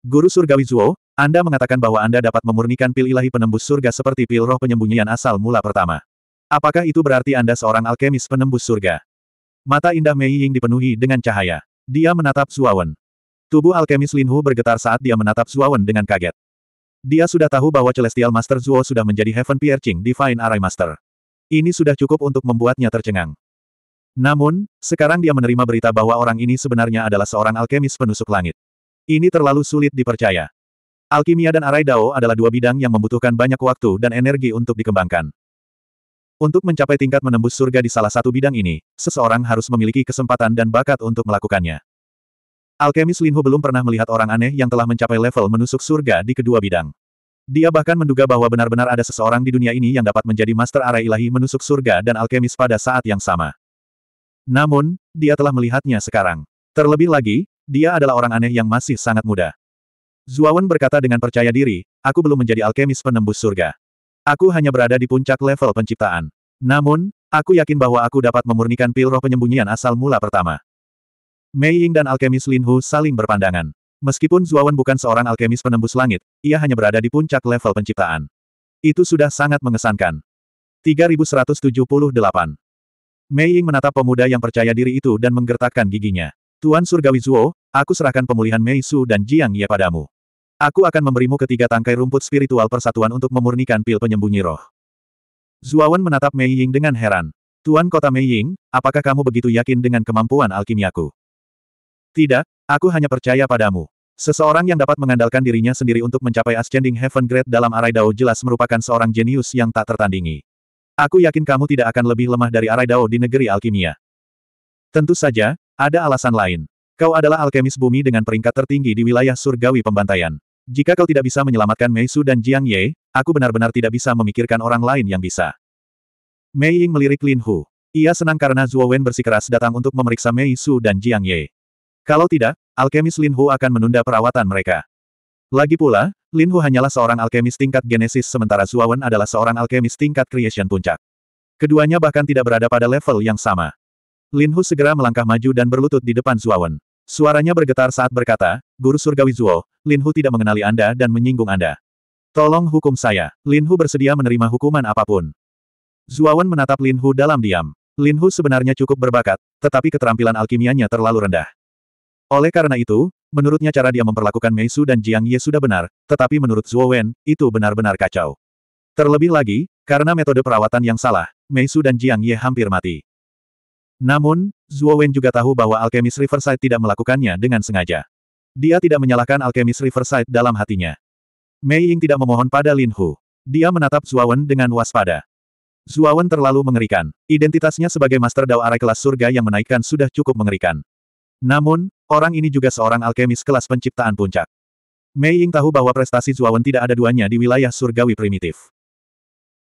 Guru Surgawi Zuo, Anda mengatakan bahwa Anda dapat memurnikan pil ilahi penembus surga seperti pil roh penyembunyian asal mula pertama. Apakah itu berarti Anda seorang alkemis penembus surga? Mata indah Mei Ying dipenuhi dengan cahaya. Dia menatap Zuawan. Tubuh alkemis Lin Hu bergetar saat dia menatap Zuawan dengan kaget. Dia sudah tahu bahwa Celestial Master Zuo sudah menjadi Heaven Piercing Divine Array Master. Ini sudah cukup untuk membuatnya tercengang. Namun, sekarang dia menerima berita bahwa orang ini sebenarnya adalah seorang alkemis penusuk langit. Ini terlalu sulit dipercaya. Alkimia dan arai dao adalah dua bidang yang membutuhkan banyak waktu dan energi untuk dikembangkan. Untuk mencapai tingkat menembus surga di salah satu bidang ini, seseorang harus memiliki kesempatan dan bakat untuk melakukannya. Alkemis Linhu belum pernah melihat orang aneh yang telah mencapai level menusuk surga di kedua bidang. Dia bahkan menduga bahwa benar-benar ada seseorang di dunia ini yang dapat menjadi master arai ilahi menusuk surga dan alkemis pada saat yang sama. Namun, dia telah melihatnya sekarang. Terlebih lagi, dia adalah orang aneh yang masih sangat muda. Zuawan berkata dengan percaya diri, aku belum menjadi alkemis penembus surga. Aku hanya berada di puncak level penciptaan. Namun, aku yakin bahwa aku dapat memurnikan pil roh penyembunyian asal mula pertama. Mei Ying dan alkemis Lin Hu saling berpandangan. Meskipun Zuawan bukan seorang alkemis penembus langit, ia hanya berada di puncak level penciptaan. Itu sudah sangat mengesankan. 3178 Mei Ying menatap pemuda yang percaya diri itu dan menggertakkan giginya. Tuan Surgawi Zuo, aku serahkan pemulihan Mei Su dan Jiang Ye padamu. Aku akan memberimu ketiga tangkai rumput spiritual persatuan untuk memurnikan pil penyembunyi roh. Zuawan menatap Mei Ying dengan heran. Tuan kota Mei Ying, apakah kamu begitu yakin dengan kemampuan alkimiaku? Tidak, aku hanya percaya padamu. Seseorang yang dapat mengandalkan dirinya sendiri untuk mencapai Ascending Heaven Grade dalam arai Dao jelas merupakan seorang jenius yang tak tertandingi. Aku yakin kamu tidak akan lebih lemah dari Arai Dao di negeri alkimia. Tentu saja, ada alasan lain. Kau adalah alkemis bumi dengan peringkat tertinggi di wilayah surgawi pembantaian. Jika kau tidak bisa menyelamatkan Mei Su dan Jiang Ye, aku benar-benar tidak bisa memikirkan orang lain yang bisa. Mei Ying melirik Lin Hu. Ia senang karena Zhuo Wen bersikeras datang untuk memeriksa Mei Su dan Jiang Ye. Kalau tidak, alkemis Lin Hu akan menunda perawatan mereka. Lagi pula, Lin Hu hanyalah seorang alkemis tingkat Genesis sementara Zuawan adalah seorang alkemis tingkat Creation Puncak. Keduanya bahkan tidak berada pada level yang sama. Lin Hu segera melangkah maju dan berlutut di depan Zuawan. Suaranya bergetar saat berkata, Guru Surgawi Zuo, Lin Hu tidak mengenali Anda dan menyinggung Anda. Tolong hukum saya. Lin Hu bersedia menerima hukuman apapun. Zuawan menatap Lin Hu dalam diam. Lin Hu sebenarnya cukup berbakat, tetapi keterampilan alkimianya terlalu rendah. Oleh karena itu, Menurutnya cara dia memperlakukan Mei Su dan Jiang Ye sudah benar, tetapi menurut Zhuo Wen, itu benar-benar kacau. Terlebih lagi, karena metode perawatan yang salah, Mei Su dan Jiang Ye hampir mati. Namun, Zhuo Wen juga tahu bahwa alkemis Riverside tidak melakukannya dengan sengaja. Dia tidak menyalahkan alkemis Riverside dalam hatinya. Mei Ying tidak memohon pada Lin Hu. Dia menatap Zhuo Wen dengan waspada. Wen terlalu mengerikan. Identitasnya sebagai Master Dao Arai kelas surga yang menaikkan sudah cukup mengerikan. Namun, orang ini juga seorang alkemis kelas penciptaan puncak. Mei Ying tahu bahwa prestasi Zuawan tidak ada duanya di wilayah surgawi primitif.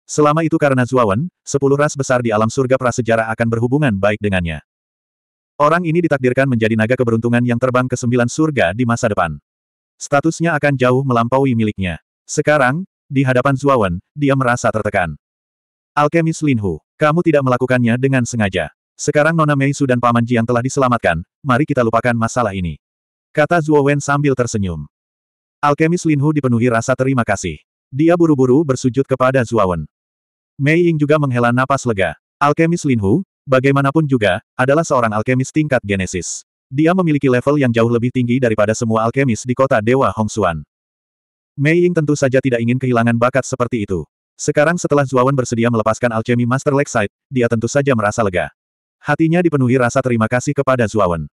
Selama itu karena Zuawan, sepuluh ras besar di alam surga prasejarah akan berhubungan baik dengannya. Orang ini ditakdirkan menjadi naga keberuntungan yang terbang ke sembilan surga di masa depan. Statusnya akan jauh melampaui miliknya. Sekarang, di hadapan Zuawan, dia merasa tertekan. Alkemis Linhu, kamu tidak melakukannya dengan sengaja. Sekarang Nona Mei Su dan Paman Jiang telah diselamatkan, mari kita lupakan masalah ini. Kata Zuo Wen sambil tersenyum. Alkemis Linhu dipenuhi rasa terima kasih. Dia buru-buru bersujud kepada Zuo Wen. Mei Ying juga menghela napas lega. Alkemis Linhu, bagaimanapun juga, adalah seorang alkemis tingkat Genesis. Dia memiliki level yang jauh lebih tinggi daripada semua alkemis di kota Dewa Hongsuan. Mei Ying tentu saja tidak ingin kehilangan bakat seperti itu. Sekarang setelah Wen bersedia melepaskan alchemy Master Lakeside, dia tentu saja merasa lega. Hatinya dipenuhi rasa terima kasih kepada Zuawan.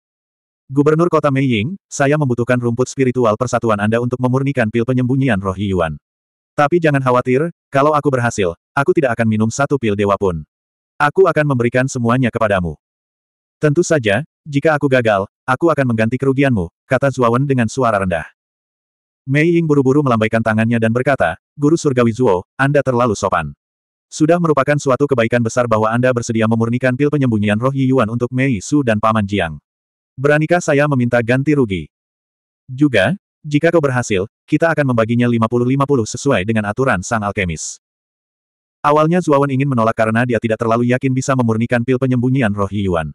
Gubernur kota Mei Ying, saya membutuhkan rumput spiritual persatuan Anda untuk memurnikan pil penyembunyian roh Yuan. Tapi jangan khawatir, kalau aku berhasil, aku tidak akan minum satu pil dewa pun. Aku akan memberikan semuanya kepadamu. Tentu saja, jika aku gagal, aku akan mengganti kerugianmu, kata Zuawan dengan suara rendah. Mei Ying buru-buru melambaikan tangannya dan berkata, Guru Surgawi Zuo, Anda terlalu sopan. Sudah merupakan suatu kebaikan besar bahwa Anda bersedia memurnikan pil penyembunyian roh Yuan untuk Mei Su dan Paman Jiang. Beranikah saya meminta ganti rugi? Juga, jika kau berhasil, kita akan membaginya 50-50 sesuai dengan aturan sang alkemis. Awalnya Zuawan ingin menolak karena dia tidak terlalu yakin bisa memurnikan pil penyembunyian roh Yuan.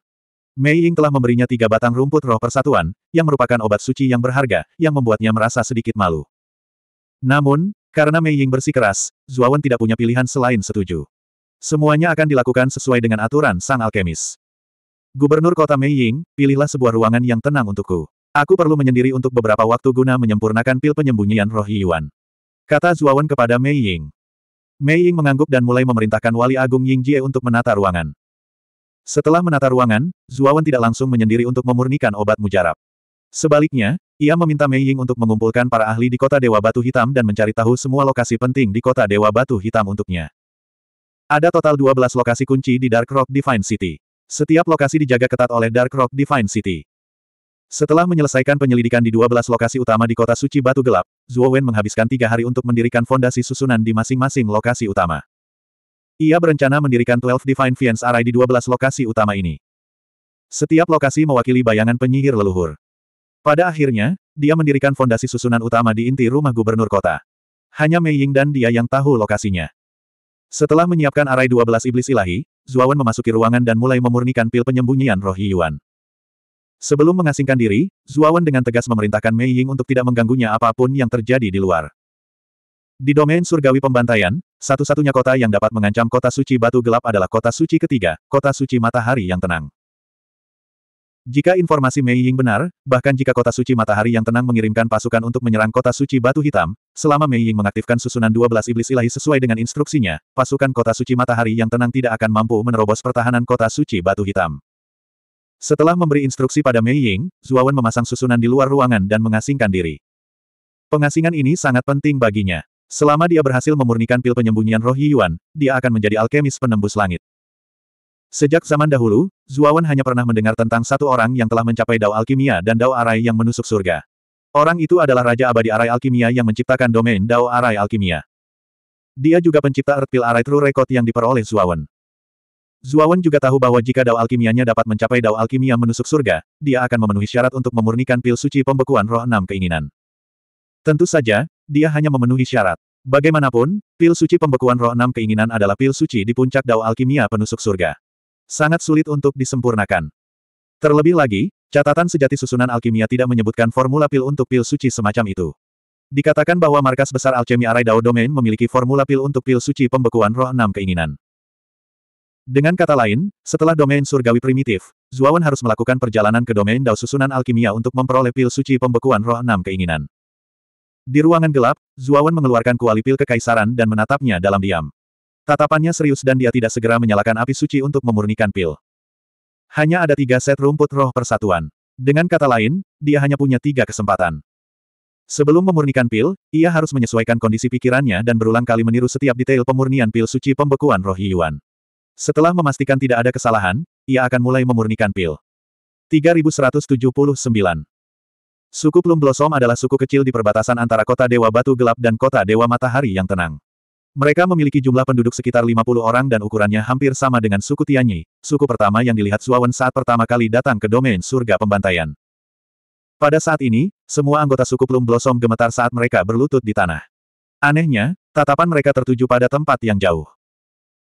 Mei Ying telah memberinya tiga batang rumput roh persatuan, yang merupakan obat suci yang berharga, yang membuatnya merasa sedikit malu. Namun, karena Mei Ying bersikeras, Zuawan tidak punya pilihan selain setuju. Semuanya akan dilakukan sesuai dengan aturan sang alkemis. Gubernur kota Mei Ying, pilihlah sebuah ruangan yang tenang untukku. Aku perlu menyendiri untuk beberapa waktu guna menyempurnakan pil penyembunyian roh Yuan. Kata Zuawan kepada Mei Ying. Mei Ying mengangguk dan mulai memerintahkan Wali Agung Ying Jie untuk menata ruangan. Setelah menata ruangan, Zuawan tidak langsung menyendiri untuk memurnikan obat mujarab. Sebaliknya, ia meminta Mei Ying untuk mengumpulkan para ahli di kota Dewa Batu Hitam dan mencari tahu semua lokasi penting di kota Dewa Batu Hitam untuknya. Ada total 12 lokasi kunci di Dark Rock Divine City. Setiap lokasi dijaga ketat oleh Dark Rock Divine City. Setelah menyelesaikan penyelidikan di 12 lokasi utama di kota suci Batu Gelap, Zhuo Wen menghabiskan tiga hari untuk mendirikan fondasi susunan di masing-masing lokasi utama. Ia berencana mendirikan 12 Divine Fiends Array di 12 lokasi utama ini. Setiap lokasi mewakili bayangan penyihir leluhur. Pada akhirnya, dia mendirikan fondasi susunan utama di inti rumah gubernur kota. Hanya Mei Ying dan dia yang tahu lokasinya. Setelah menyiapkan arai 12 iblis ilahi, Zuawan memasuki ruangan dan mulai memurnikan pil penyembunyian roh Yuan. Sebelum mengasingkan diri, Zuawan dengan tegas memerintahkan Mei Ying untuk tidak mengganggunya apapun yang terjadi di luar. Di domain surgawi pembantaian, satu-satunya kota yang dapat mengancam kota suci batu gelap adalah kota suci ketiga, kota suci matahari yang tenang. Jika informasi Mei Ying benar, bahkan jika kota suci matahari yang tenang mengirimkan pasukan untuk menyerang kota suci batu hitam, selama Mei Ying mengaktifkan susunan 12 iblis ilahi sesuai dengan instruksinya, pasukan kota suci matahari yang tenang tidak akan mampu menerobos pertahanan kota suci batu hitam. Setelah memberi instruksi pada Mei Ying, Zuawan memasang susunan di luar ruangan dan mengasingkan diri. Pengasingan ini sangat penting baginya. Selama dia berhasil memurnikan pil penyembunyian roh Yuan, dia akan menjadi alkemis penembus langit. Sejak zaman dahulu, Zuawan hanya pernah mendengar tentang satu orang yang telah mencapai Dao Alkimia dan Dao Arai yang menusuk surga. Orang itu adalah Raja Abadi Arai Alkimia yang menciptakan domain Dao Arai Alkimia. Dia juga pencipta Earth Arai True Record yang diperoleh Zuawan. Zuawan juga tahu bahwa jika Dao Alkimianya dapat mencapai Dao Alkimia menusuk surga, dia akan memenuhi syarat untuk memurnikan pil suci pembekuan roh enam keinginan. Tentu saja, dia hanya memenuhi syarat. Bagaimanapun, pil suci pembekuan roh enam keinginan adalah pil suci di puncak Dao Alkimia penusuk surga sangat sulit untuk disempurnakan. Terlebih lagi, catatan sejati susunan alkimia tidak menyebutkan formula pil untuk pil suci semacam itu. Dikatakan bahwa markas besar alchemy Arai Dao Domain memiliki formula pil untuk pil suci pembekuan roh enam keinginan. Dengan kata lain, setelah domain surgawi primitif, Zuawan harus melakukan perjalanan ke domain Dao susunan alkimia untuk memperoleh pil suci pembekuan roh enam keinginan. Di ruangan gelap, Zuawan mengeluarkan kuali pil kekaisaran dan menatapnya dalam diam. Tatapannya serius dan dia tidak segera menyalakan api suci untuk memurnikan pil. Hanya ada tiga set rumput roh persatuan. Dengan kata lain, dia hanya punya tiga kesempatan. Sebelum memurnikan pil, ia harus menyesuaikan kondisi pikirannya dan berulang kali meniru setiap detail pemurnian pil suci pembekuan roh Yuan. Setelah memastikan tidak ada kesalahan, ia akan mulai memurnikan pil. 3179 Suku Plum Blossom adalah suku kecil di perbatasan antara kota Dewa Batu Gelap dan kota Dewa Matahari yang tenang. Mereka memiliki jumlah penduduk sekitar 50 orang dan ukurannya hampir sama dengan suku Tianyi, suku pertama yang dilihat Suawen saat pertama kali datang ke domain surga pembantaian. Pada saat ini, semua anggota suku Plum Blossom gemetar saat mereka berlutut di tanah. Anehnya, tatapan mereka tertuju pada tempat yang jauh.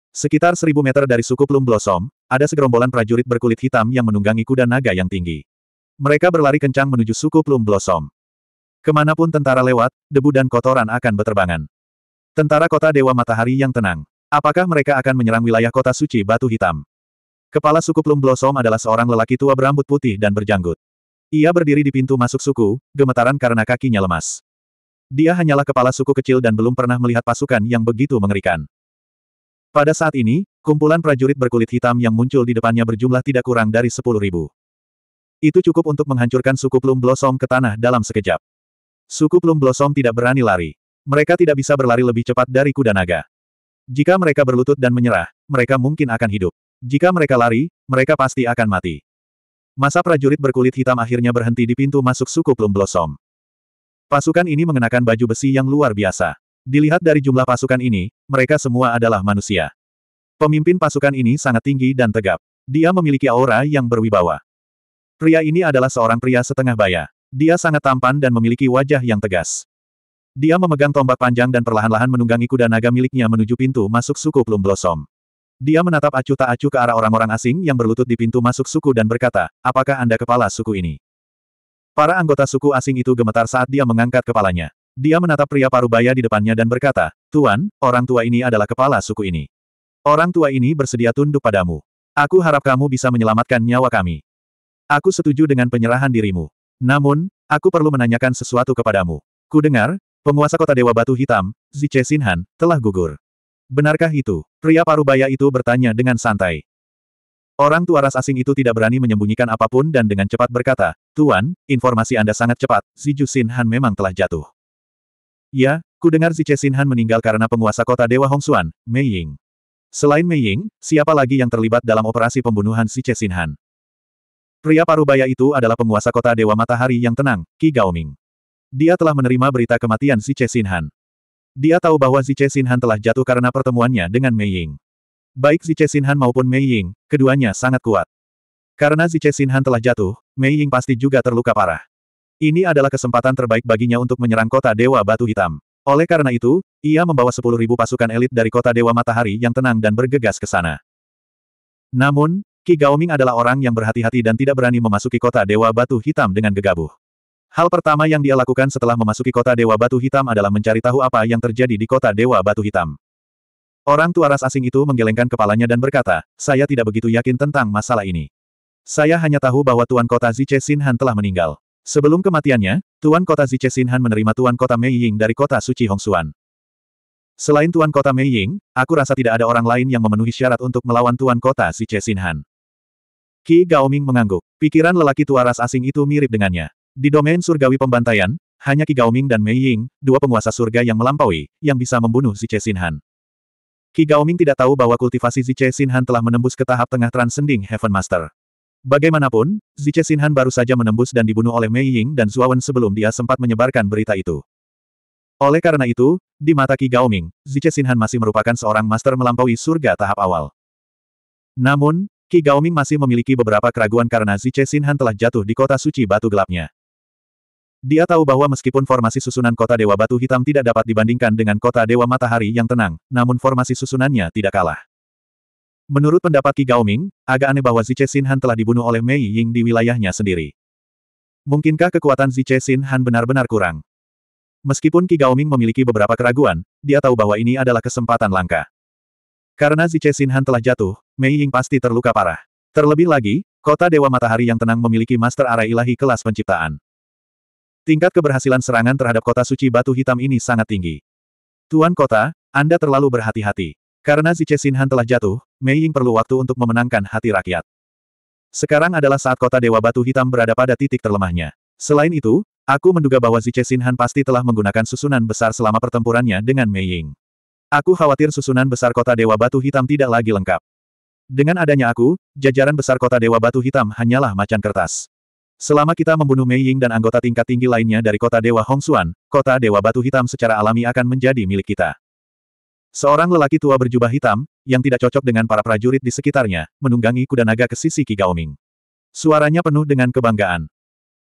Sekitar seribu meter dari suku Plum Blossom, ada segerombolan prajurit berkulit hitam yang menunggangi kuda naga yang tinggi. Mereka berlari kencang menuju suku Plum Blossom. Kemanapun tentara lewat, debu dan kotoran akan beterbangan. Tentara kota Dewa Matahari yang tenang. Apakah mereka akan menyerang wilayah kota suci Batu Hitam? Kepala suku Plum Blossom adalah seorang lelaki tua berambut putih dan berjanggut. Ia berdiri di pintu masuk suku, gemetaran karena kakinya lemas. Dia hanyalah kepala suku kecil dan belum pernah melihat pasukan yang begitu mengerikan. Pada saat ini, kumpulan prajurit berkulit hitam yang muncul di depannya berjumlah tidak kurang dari sepuluh ribu. Itu cukup untuk menghancurkan suku Plum Blossom ke tanah dalam sekejap. Suku Plum Blossom tidak berani lari. Mereka tidak bisa berlari lebih cepat dari kuda naga. Jika mereka berlutut dan menyerah, mereka mungkin akan hidup. Jika mereka lari, mereka pasti akan mati. Masa prajurit berkulit hitam akhirnya berhenti di pintu masuk suku Plum Blossom. Pasukan ini mengenakan baju besi yang luar biasa. Dilihat dari jumlah pasukan ini, mereka semua adalah manusia. Pemimpin pasukan ini sangat tinggi dan tegap. Dia memiliki aura yang berwibawa. Pria ini adalah seorang pria setengah baya. Dia sangat tampan dan memiliki wajah yang tegas. Dia memegang tombak panjang dan perlahan-lahan menunggangi kuda naga miliknya menuju pintu masuk suku Plum Blossom. Dia menatap acuh tak acuh ke arah orang-orang asing yang berlutut di pintu masuk suku dan berkata, apakah Anda kepala suku ini? Para anggota suku asing itu gemetar saat dia mengangkat kepalanya. Dia menatap pria parubaya di depannya dan berkata, Tuan, orang tua ini adalah kepala suku ini. Orang tua ini bersedia tunduk padamu. Aku harap kamu bisa menyelamatkan nyawa kami. Aku setuju dengan penyerahan dirimu. Namun, aku perlu menanyakan sesuatu kepadamu. Ku dengar, Penguasa kota Dewa Batu Hitam, Ziche Sinhan, telah gugur. Benarkah itu? Pria parubaya itu bertanya dengan santai. Orang tua ras asing itu tidak berani menyembunyikan apapun dan dengan cepat berkata, Tuan, informasi Anda sangat cepat, Ziju Sinhan memang telah jatuh. Ya, ku dengar Ziche Sinhan meninggal karena penguasa kota Dewa Hongsuan, Mei Ying. Selain Mei Ying, siapa lagi yang terlibat dalam operasi pembunuhan Ziche Sinhan? Pria parubaya itu adalah penguasa kota Dewa Matahari yang tenang, Qi Gaoming. Dia telah menerima berita kematian Si Che Sinhan. Dia tahu bahwa Si Che Sinhan telah jatuh karena pertemuannya dengan Mei Ying. Baik Si Che Sinhan maupun Mei Ying, keduanya sangat kuat. Karena Si Che Sinhan telah jatuh, Mei Ying pasti juga terluka parah. Ini adalah kesempatan terbaik baginya untuk menyerang kota Dewa Batu Hitam. Oleh karena itu, ia membawa 10.000 pasukan elit dari kota Dewa Matahari yang tenang dan bergegas ke sana. Namun, Ki Gaoming adalah orang yang berhati-hati dan tidak berani memasuki kota Dewa Batu Hitam dengan gegabah. Hal pertama yang dia lakukan setelah memasuki kota Dewa Batu Hitam adalah mencari tahu apa yang terjadi di kota Dewa Batu Hitam. Orang tua ras asing itu menggelengkan kepalanya dan berkata, saya tidak begitu yakin tentang masalah ini. Saya hanya tahu bahwa Tuan Kota Ziche Sinhan telah meninggal. Sebelum kematiannya, Tuan Kota Ziche Sinhan menerima Tuan Kota Mei Ying dari kota suci Hongsuan. Selain Tuan Kota Mei Ying, aku rasa tidak ada orang lain yang memenuhi syarat untuk melawan Tuan Kota Ziche Sinhan. Qi Gaoming mengangguk. Pikiran lelaki tua ras asing itu mirip dengannya. Di domain surgawi pembantaian, hanya Qi Gaoming dan Mei Ying, dua penguasa surga yang melampaui, yang bisa membunuh Zi Xinhan. Qi Gaoming tidak tahu bahwa kultivasi Zi Han telah menembus ke tahap tengah transcending Heaven Master. Bagaimanapun, Zi Han baru saja menembus dan dibunuh oleh Mei Ying dan Zuawan sebelum dia sempat menyebarkan berita itu. Oleh karena itu, di mata Qi Gaoming, Zi Han masih merupakan seorang master melampaui surga tahap awal. Namun, Qi Gaoming masih memiliki beberapa keraguan karena Zi Han telah jatuh di kota suci batu gelapnya. Dia tahu bahwa meskipun formasi susunan kota Dewa Batu Hitam tidak dapat dibandingkan dengan kota Dewa Matahari yang tenang, namun formasi susunannya tidak kalah. Menurut pendapat Qi Gaoming, agak aneh bahwa Ziche Han telah dibunuh oleh Mei Ying di wilayahnya sendiri. Mungkinkah kekuatan Ziche Han benar-benar kurang? Meskipun Qi Gaoming memiliki beberapa keraguan, dia tahu bahwa ini adalah kesempatan langka. Karena Ziche Han telah jatuh, Mei Ying pasti terluka parah. Terlebih lagi, kota Dewa Matahari yang tenang memiliki master arah ilahi kelas penciptaan. Tingkat keberhasilan serangan terhadap kota suci batu hitam ini sangat tinggi. Tuan kota, Anda terlalu berhati-hati. Karena Zice Sinhan telah jatuh, Mei Ying perlu waktu untuk memenangkan hati rakyat. Sekarang adalah saat kota Dewa Batu Hitam berada pada titik terlemahnya. Selain itu, aku menduga bahwa Zice Sinhan pasti telah menggunakan susunan besar selama pertempurannya dengan Mei Ying. Aku khawatir susunan besar kota Dewa Batu Hitam tidak lagi lengkap. Dengan adanya aku, jajaran besar kota Dewa Batu Hitam hanyalah macan kertas. Selama kita membunuh Mei Ying dan anggota tingkat tinggi lainnya dari kota Dewa Hongsuan, kota Dewa Batu Hitam secara alami akan menjadi milik kita. Seorang lelaki tua berjubah hitam, yang tidak cocok dengan para prajurit di sekitarnya, menunggangi kuda naga ke sisi Qi Gaoming. Suaranya penuh dengan kebanggaan.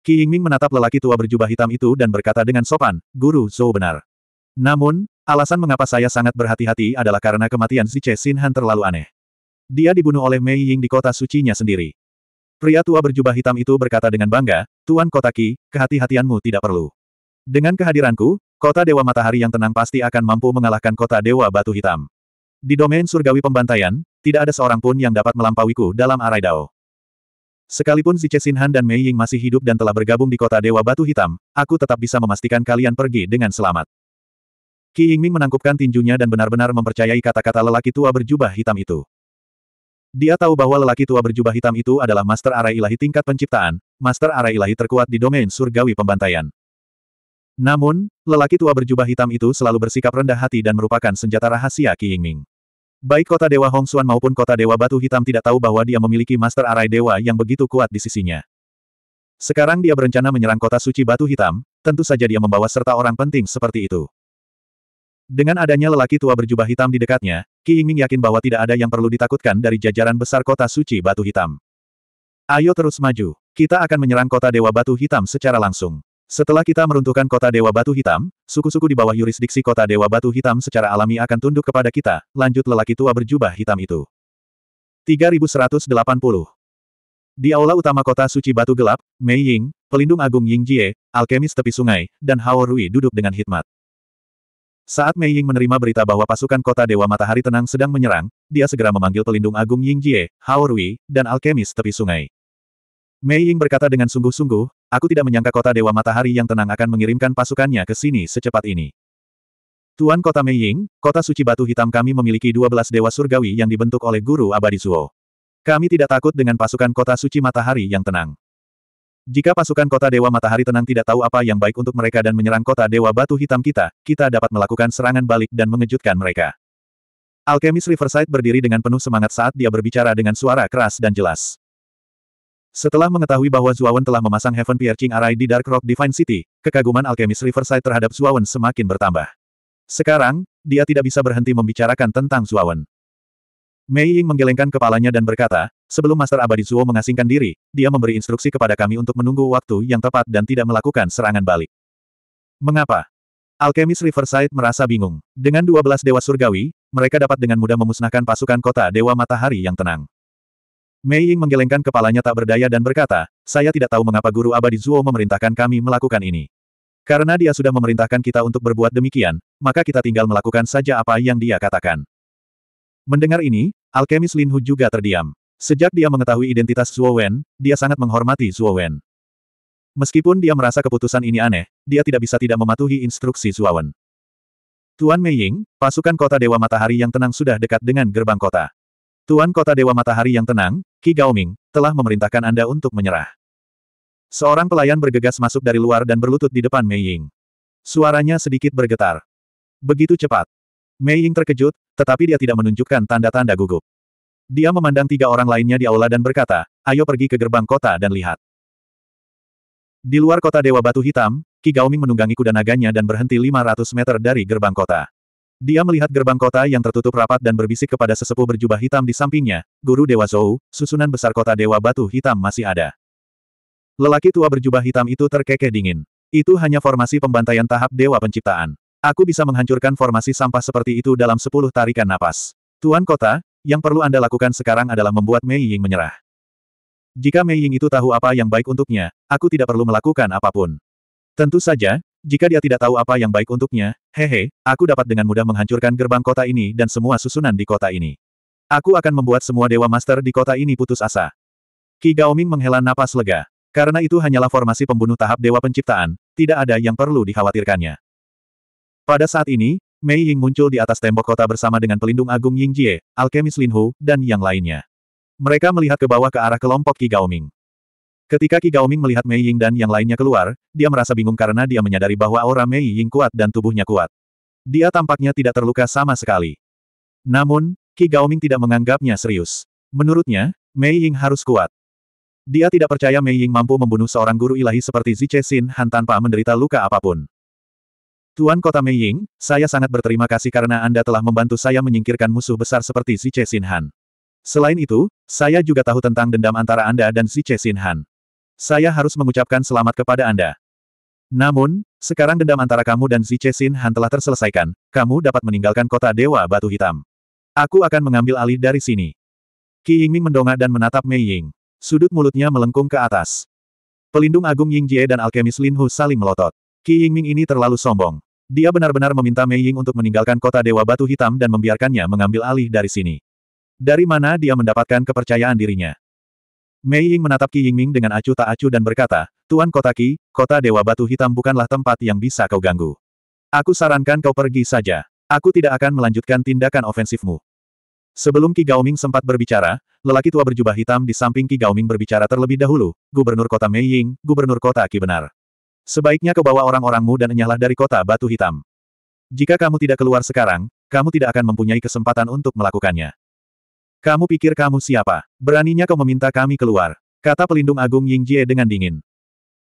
Qi Yingming menatap lelaki tua berjubah hitam itu dan berkata dengan sopan, Guru Zhou benar. Namun, alasan mengapa saya sangat berhati-hati adalah karena kematian Ziche Han terlalu aneh. Dia dibunuh oleh Mei Ying di kota sucinya sendiri. Pria tua berjubah hitam itu berkata dengan bangga, Tuan Kotaki, kehati-hatianmu tidak perlu. Dengan kehadiranku, kota Dewa Matahari yang tenang pasti akan mampu mengalahkan kota Dewa Batu Hitam. Di domain surgawi pembantaian, tidak ada seorang pun yang dapat melampauiku dalam arai Dao. Sekalipun si Sinhan dan Mei Ying masih hidup dan telah bergabung di kota Dewa Batu Hitam, aku tetap bisa memastikan kalian pergi dengan selamat. Qi Yingming menangkupkan tinjunya dan benar-benar mempercayai kata-kata lelaki tua berjubah hitam itu. Dia tahu bahwa lelaki tua berjubah hitam itu adalah Master Arai Ilahi tingkat penciptaan, Master Arai Ilahi terkuat di domain surgawi pembantaian. Namun, lelaki tua berjubah hitam itu selalu bersikap rendah hati dan merupakan senjata rahasia Qi Yingming. Baik kota Dewa Hongsuan maupun kota Dewa Batu Hitam tidak tahu bahwa dia memiliki Master Arai Dewa yang begitu kuat di sisinya. Sekarang dia berencana menyerang kota suci Batu Hitam, tentu saja dia membawa serta orang penting seperti itu. Dengan adanya lelaki tua berjubah hitam di dekatnya, Ki Yingming yakin bahwa tidak ada yang perlu ditakutkan dari jajaran besar kota suci batu hitam. Ayo terus maju. Kita akan menyerang kota Dewa Batu Hitam secara langsung. Setelah kita meruntuhkan kota Dewa Batu Hitam, suku-suku di bawah yurisdiksi kota Dewa Batu Hitam secara alami akan tunduk kepada kita, lanjut lelaki tua berjubah hitam itu. 3180 Di aula utama kota suci Batu Gelap, Mei Ying, pelindung agung Ying Jie, alkemis tepi sungai, dan Hao Rui duduk dengan hikmat. Saat Mei Ying menerima berita bahwa pasukan kota Dewa Matahari Tenang sedang menyerang, dia segera memanggil pelindung agung Ying Jie, Hao Rui, dan alkemis tepi sungai. Mei Ying berkata dengan sungguh-sungguh, aku tidak menyangka kota Dewa Matahari yang tenang akan mengirimkan pasukannya ke sini secepat ini. Tuan kota Mei Ying, kota suci batu hitam kami memiliki 12 dewa surgawi yang dibentuk oleh guru abadi Zuo. Kami tidak takut dengan pasukan kota suci matahari yang tenang. Jika pasukan kota Dewa Matahari Tenang tidak tahu apa yang baik untuk mereka dan menyerang kota Dewa Batu Hitam kita, kita dapat melakukan serangan balik dan mengejutkan mereka. Alkemis Riverside berdiri dengan penuh semangat saat dia berbicara dengan suara keras dan jelas. Setelah mengetahui bahwa Zuawan telah memasang Heaven Piercing Array di Dark Rock Divine City, kekaguman Alkemis Riverside terhadap Zuawan semakin bertambah. Sekarang, dia tidak bisa berhenti membicarakan tentang Zuawan. Mei Ying menggelengkan kepalanya dan berkata, sebelum Master Abadi Zuo mengasingkan diri, dia memberi instruksi kepada kami untuk menunggu waktu yang tepat dan tidak melakukan serangan balik. Mengapa? Alkemis Riverside merasa bingung. Dengan 12 Dewa Surgawi, mereka dapat dengan mudah memusnahkan pasukan kota Dewa Matahari yang tenang. Mei Ying menggelengkan kepalanya tak berdaya dan berkata, saya tidak tahu mengapa Guru Abadi Zuo memerintahkan kami melakukan ini. Karena dia sudah memerintahkan kita untuk berbuat demikian, maka kita tinggal melakukan saja apa yang dia katakan. Mendengar ini, alkemis Linhu juga terdiam. Sejak dia mengetahui identitas Zuo Wen, dia sangat menghormati Zuo Wen. Meskipun dia merasa keputusan ini aneh, dia tidak bisa tidak mematuhi instruksi Zuo Wen. Tuan Ying, pasukan kota Dewa Matahari yang tenang sudah dekat dengan gerbang kota. Tuan kota Dewa Matahari yang tenang, Qi Gaoming, telah memerintahkan Anda untuk menyerah. Seorang pelayan bergegas masuk dari luar dan berlutut di depan Mei Ying. Suaranya sedikit bergetar. Begitu cepat, Mei Ying terkejut, tetapi dia tidak menunjukkan tanda-tanda gugup. Dia memandang tiga orang lainnya di aula dan berkata, ayo pergi ke gerbang kota dan lihat. Di luar kota Dewa Batu Hitam, Ki Gaoming menunggangi kuda naganya dan berhenti 500 meter dari gerbang kota. Dia melihat gerbang kota yang tertutup rapat dan berbisik kepada sesepuh berjubah hitam di sampingnya, Guru Dewa Zhou, susunan besar kota Dewa Batu Hitam masih ada. Lelaki tua berjubah hitam itu terkekeh dingin. Itu hanya formasi pembantaian tahap Dewa Penciptaan. Aku bisa menghancurkan formasi sampah seperti itu dalam sepuluh tarikan napas. Tuan Kota, yang perlu Anda lakukan sekarang adalah membuat Mei Ying menyerah. Jika Mei Ying itu tahu apa yang baik untuknya, aku tidak perlu melakukan apapun. Tentu saja, jika dia tidak tahu apa yang baik untuknya, hehe, aku dapat dengan mudah menghancurkan gerbang kota ini dan semua susunan di kota ini. Aku akan membuat semua Dewa Master di kota ini putus asa. Qi Gaoming menghela napas lega. Karena itu hanyalah formasi pembunuh tahap Dewa Penciptaan, tidak ada yang perlu dikhawatirkannya. Pada saat ini, Mei Ying muncul di atas tembok kota bersama dengan pelindung agung Ying Jie, alkemis Lin Hu, dan yang lainnya. Mereka melihat ke bawah ke arah kelompok Qi Ming. Ketika Qi Ming melihat Mei Ying dan yang lainnya keluar, dia merasa bingung karena dia menyadari bahwa aura Mei Ying kuat dan tubuhnya kuat. Dia tampaknya tidak terluka sama sekali. Namun, Qi Ming tidak menganggapnya serius. Menurutnya, Mei Ying harus kuat. Dia tidak percaya Mei Ying mampu membunuh seorang guru ilahi seperti Ziche Xin Han tanpa menderita luka apapun. Tuan Kota Mei Ying, saya sangat berterima kasih karena Anda telah membantu saya menyingkirkan musuh besar seperti Si Chesin Han. Selain itu, saya juga tahu tentang dendam antara Anda dan Si Chesin Han. Saya harus mengucapkan selamat kepada Anda. Namun, sekarang dendam antara kamu dan Si Chesin Han telah terselesaikan, kamu dapat meninggalkan kota Dewa Batu Hitam. Aku akan mengambil alih dari sini. Qi Yingming mendongak dan menatap Mei Ying. Sudut mulutnya melengkung ke atas. Pelindung Agung Ying Jie dan alkemis Lin Hu saling melotot. Qi Yingming ini terlalu sombong. Dia benar-benar meminta Mei Ying untuk meninggalkan kota Dewa Batu Hitam dan membiarkannya mengambil alih dari sini. Dari mana dia mendapatkan kepercayaan dirinya? Mei Ying menatap Qi Yingming dengan acuh tak acuh dan berkata, Tuan Kota Qi, kota Dewa Batu Hitam bukanlah tempat yang bisa kau ganggu. Aku sarankan kau pergi saja. Aku tidak akan melanjutkan tindakan ofensifmu. Sebelum Qi Gaoming sempat berbicara, lelaki tua berjubah hitam di samping Qi Gaoming berbicara terlebih dahulu, Gubernur Kota Mei Ying, Gubernur Kota Qi benar. Sebaiknya kau bawa orang-orangmu dan enyahlah dari kota batu hitam. Jika kamu tidak keluar sekarang, kamu tidak akan mempunyai kesempatan untuk melakukannya. Kamu pikir kamu siapa? Beraninya kau meminta kami keluar. Kata pelindung agung Ying Jie dengan dingin.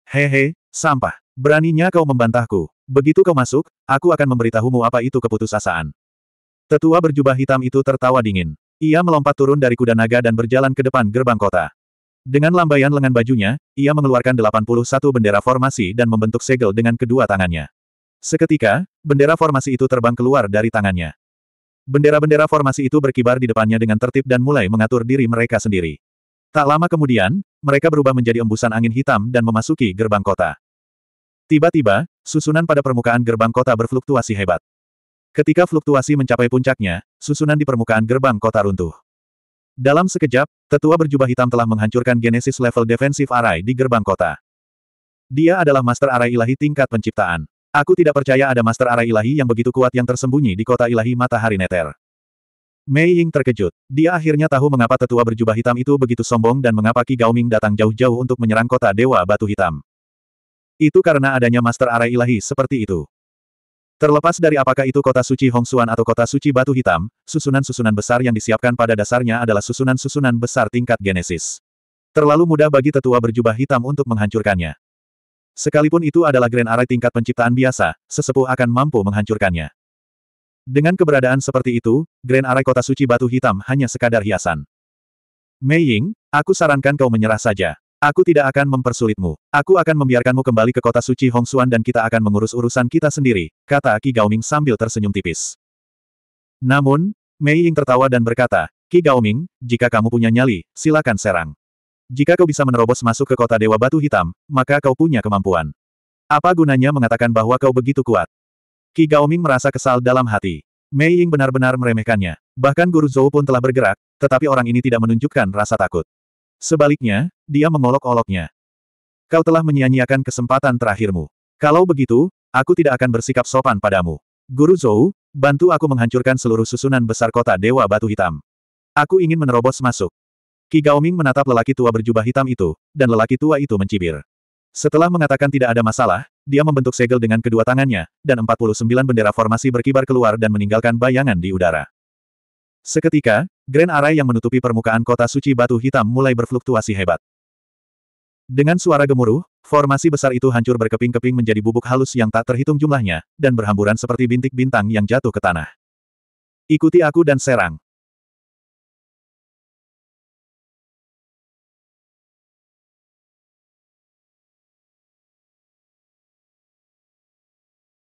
Hehe, sampah. Beraninya kau membantahku. Begitu kau masuk, aku akan memberitahumu apa itu keputusasaan. Tetua berjubah hitam itu tertawa dingin. Ia melompat turun dari kuda naga dan berjalan ke depan gerbang kota. Dengan lambaian lengan bajunya, ia mengeluarkan 81 bendera formasi dan membentuk segel dengan kedua tangannya. Seketika, bendera formasi itu terbang keluar dari tangannya. Bendera-bendera formasi itu berkibar di depannya dengan tertib dan mulai mengatur diri mereka sendiri. Tak lama kemudian, mereka berubah menjadi embusan angin hitam dan memasuki gerbang kota. Tiba-tiba, susunan pada permukaan gerbang kota berfluktuasi hebat. Ketika fluktuasi mencapai puncaknya, susunan di permukaan gerbang kota runtuh. Dalam sekejap, tetua berjubah hitam telah menghancurkan genesis level defensif Arai di gerbang kota. Dia adalah master Arai ilahi tingkat penciptaan. Aku tidak percaya ada master Arai ilahi yang begitu kuat yang tersembunyi di kota ilahi matahari neter. Mei Ying terkejut. Dia akhirnya tahu mengapa tetua berjubah hitam itu begitu sombong dan mengapa Ki Gaoming datang jauh-jauh untuk menyerang kota Dewa Batu Hitam. Itu karena adanya Master Arai Ilahi seperti itu. Terlepas dari apakah itu kota suci Hongsuan atau kota suci Batu Hitam, susunan-susunan besar yang disiapkan pada dasarnya adalah susunan-susunan besar tingkat genesis. Terlalu mudah bagi tetua berjubah hitam untuk menghancurkannya. Sekalipun itu adalah Grand Array tingkat penciptaan biasa, sesepuh akan mampu menghancurkannya. Dengan keberadaan seperti itu, Grand Array Kota Suci Batu Hitam hanya sekadar hiasan. Mei Ying, aku sarankan kau menyerah saja. Aku tidak akan mempersulitmu. Aku akan membiarkanmu kembali ke kota suci Hongsuan dan kita akan mengurus urusan kita sendiri, kata Qi Gaoming sambil tersenyum tipis. Namun, Mei Ying tertawa dan berkata, Qi Gaoming, jika kamu punya nyali, silakan serang. Jika kau bisa menerobos masuk ke kota Dewa Batu Hitam, maka kau punya kemampuan. Apa gunanya mengatakan bahwa kau begitu kuat? Qi Gaoming merasa kesal dalam hati. Mei Ying benar-benar meremehkannya. Bahkan Guru Zhou pun telah bergerak, tetapi orang ini tidak menunjukkan rasa takut. Sebaliknya, dia mengolok-oloknya. Kau telah menyia-nyiakan kesempatan terakhirmu. Kalau begitu, aku tidak akan bersikap sopan padamu. Guru Zhou, bantu aku menghancurkan seluruh susunan besar kota Dewa Batu Hitam. Aku ingin menerobos masuk. Qi Gaoming menatap lelaki tua berjubah hitam itu, dan lelaki tua itu mencibir. Setelah mengatakan tidak ada masalah, dia membentuk segel dengan kedua tangannya, dan 49 bendera formasi berkibar keluar dan meninggalkan bayangan di udara. Seketika, Grand Array yang menutupi permukaan kota suci batu hitam mulai berfluktuasi hebat. Dengan suara gemuruh, formasi besar itu hancur berkeping-keping menjadi bubuk halus yang tak terhitung jumlahnya, dan berhamburan seperti bintik bintang yang jatuh ke tanah. Ikuti aku dan serang.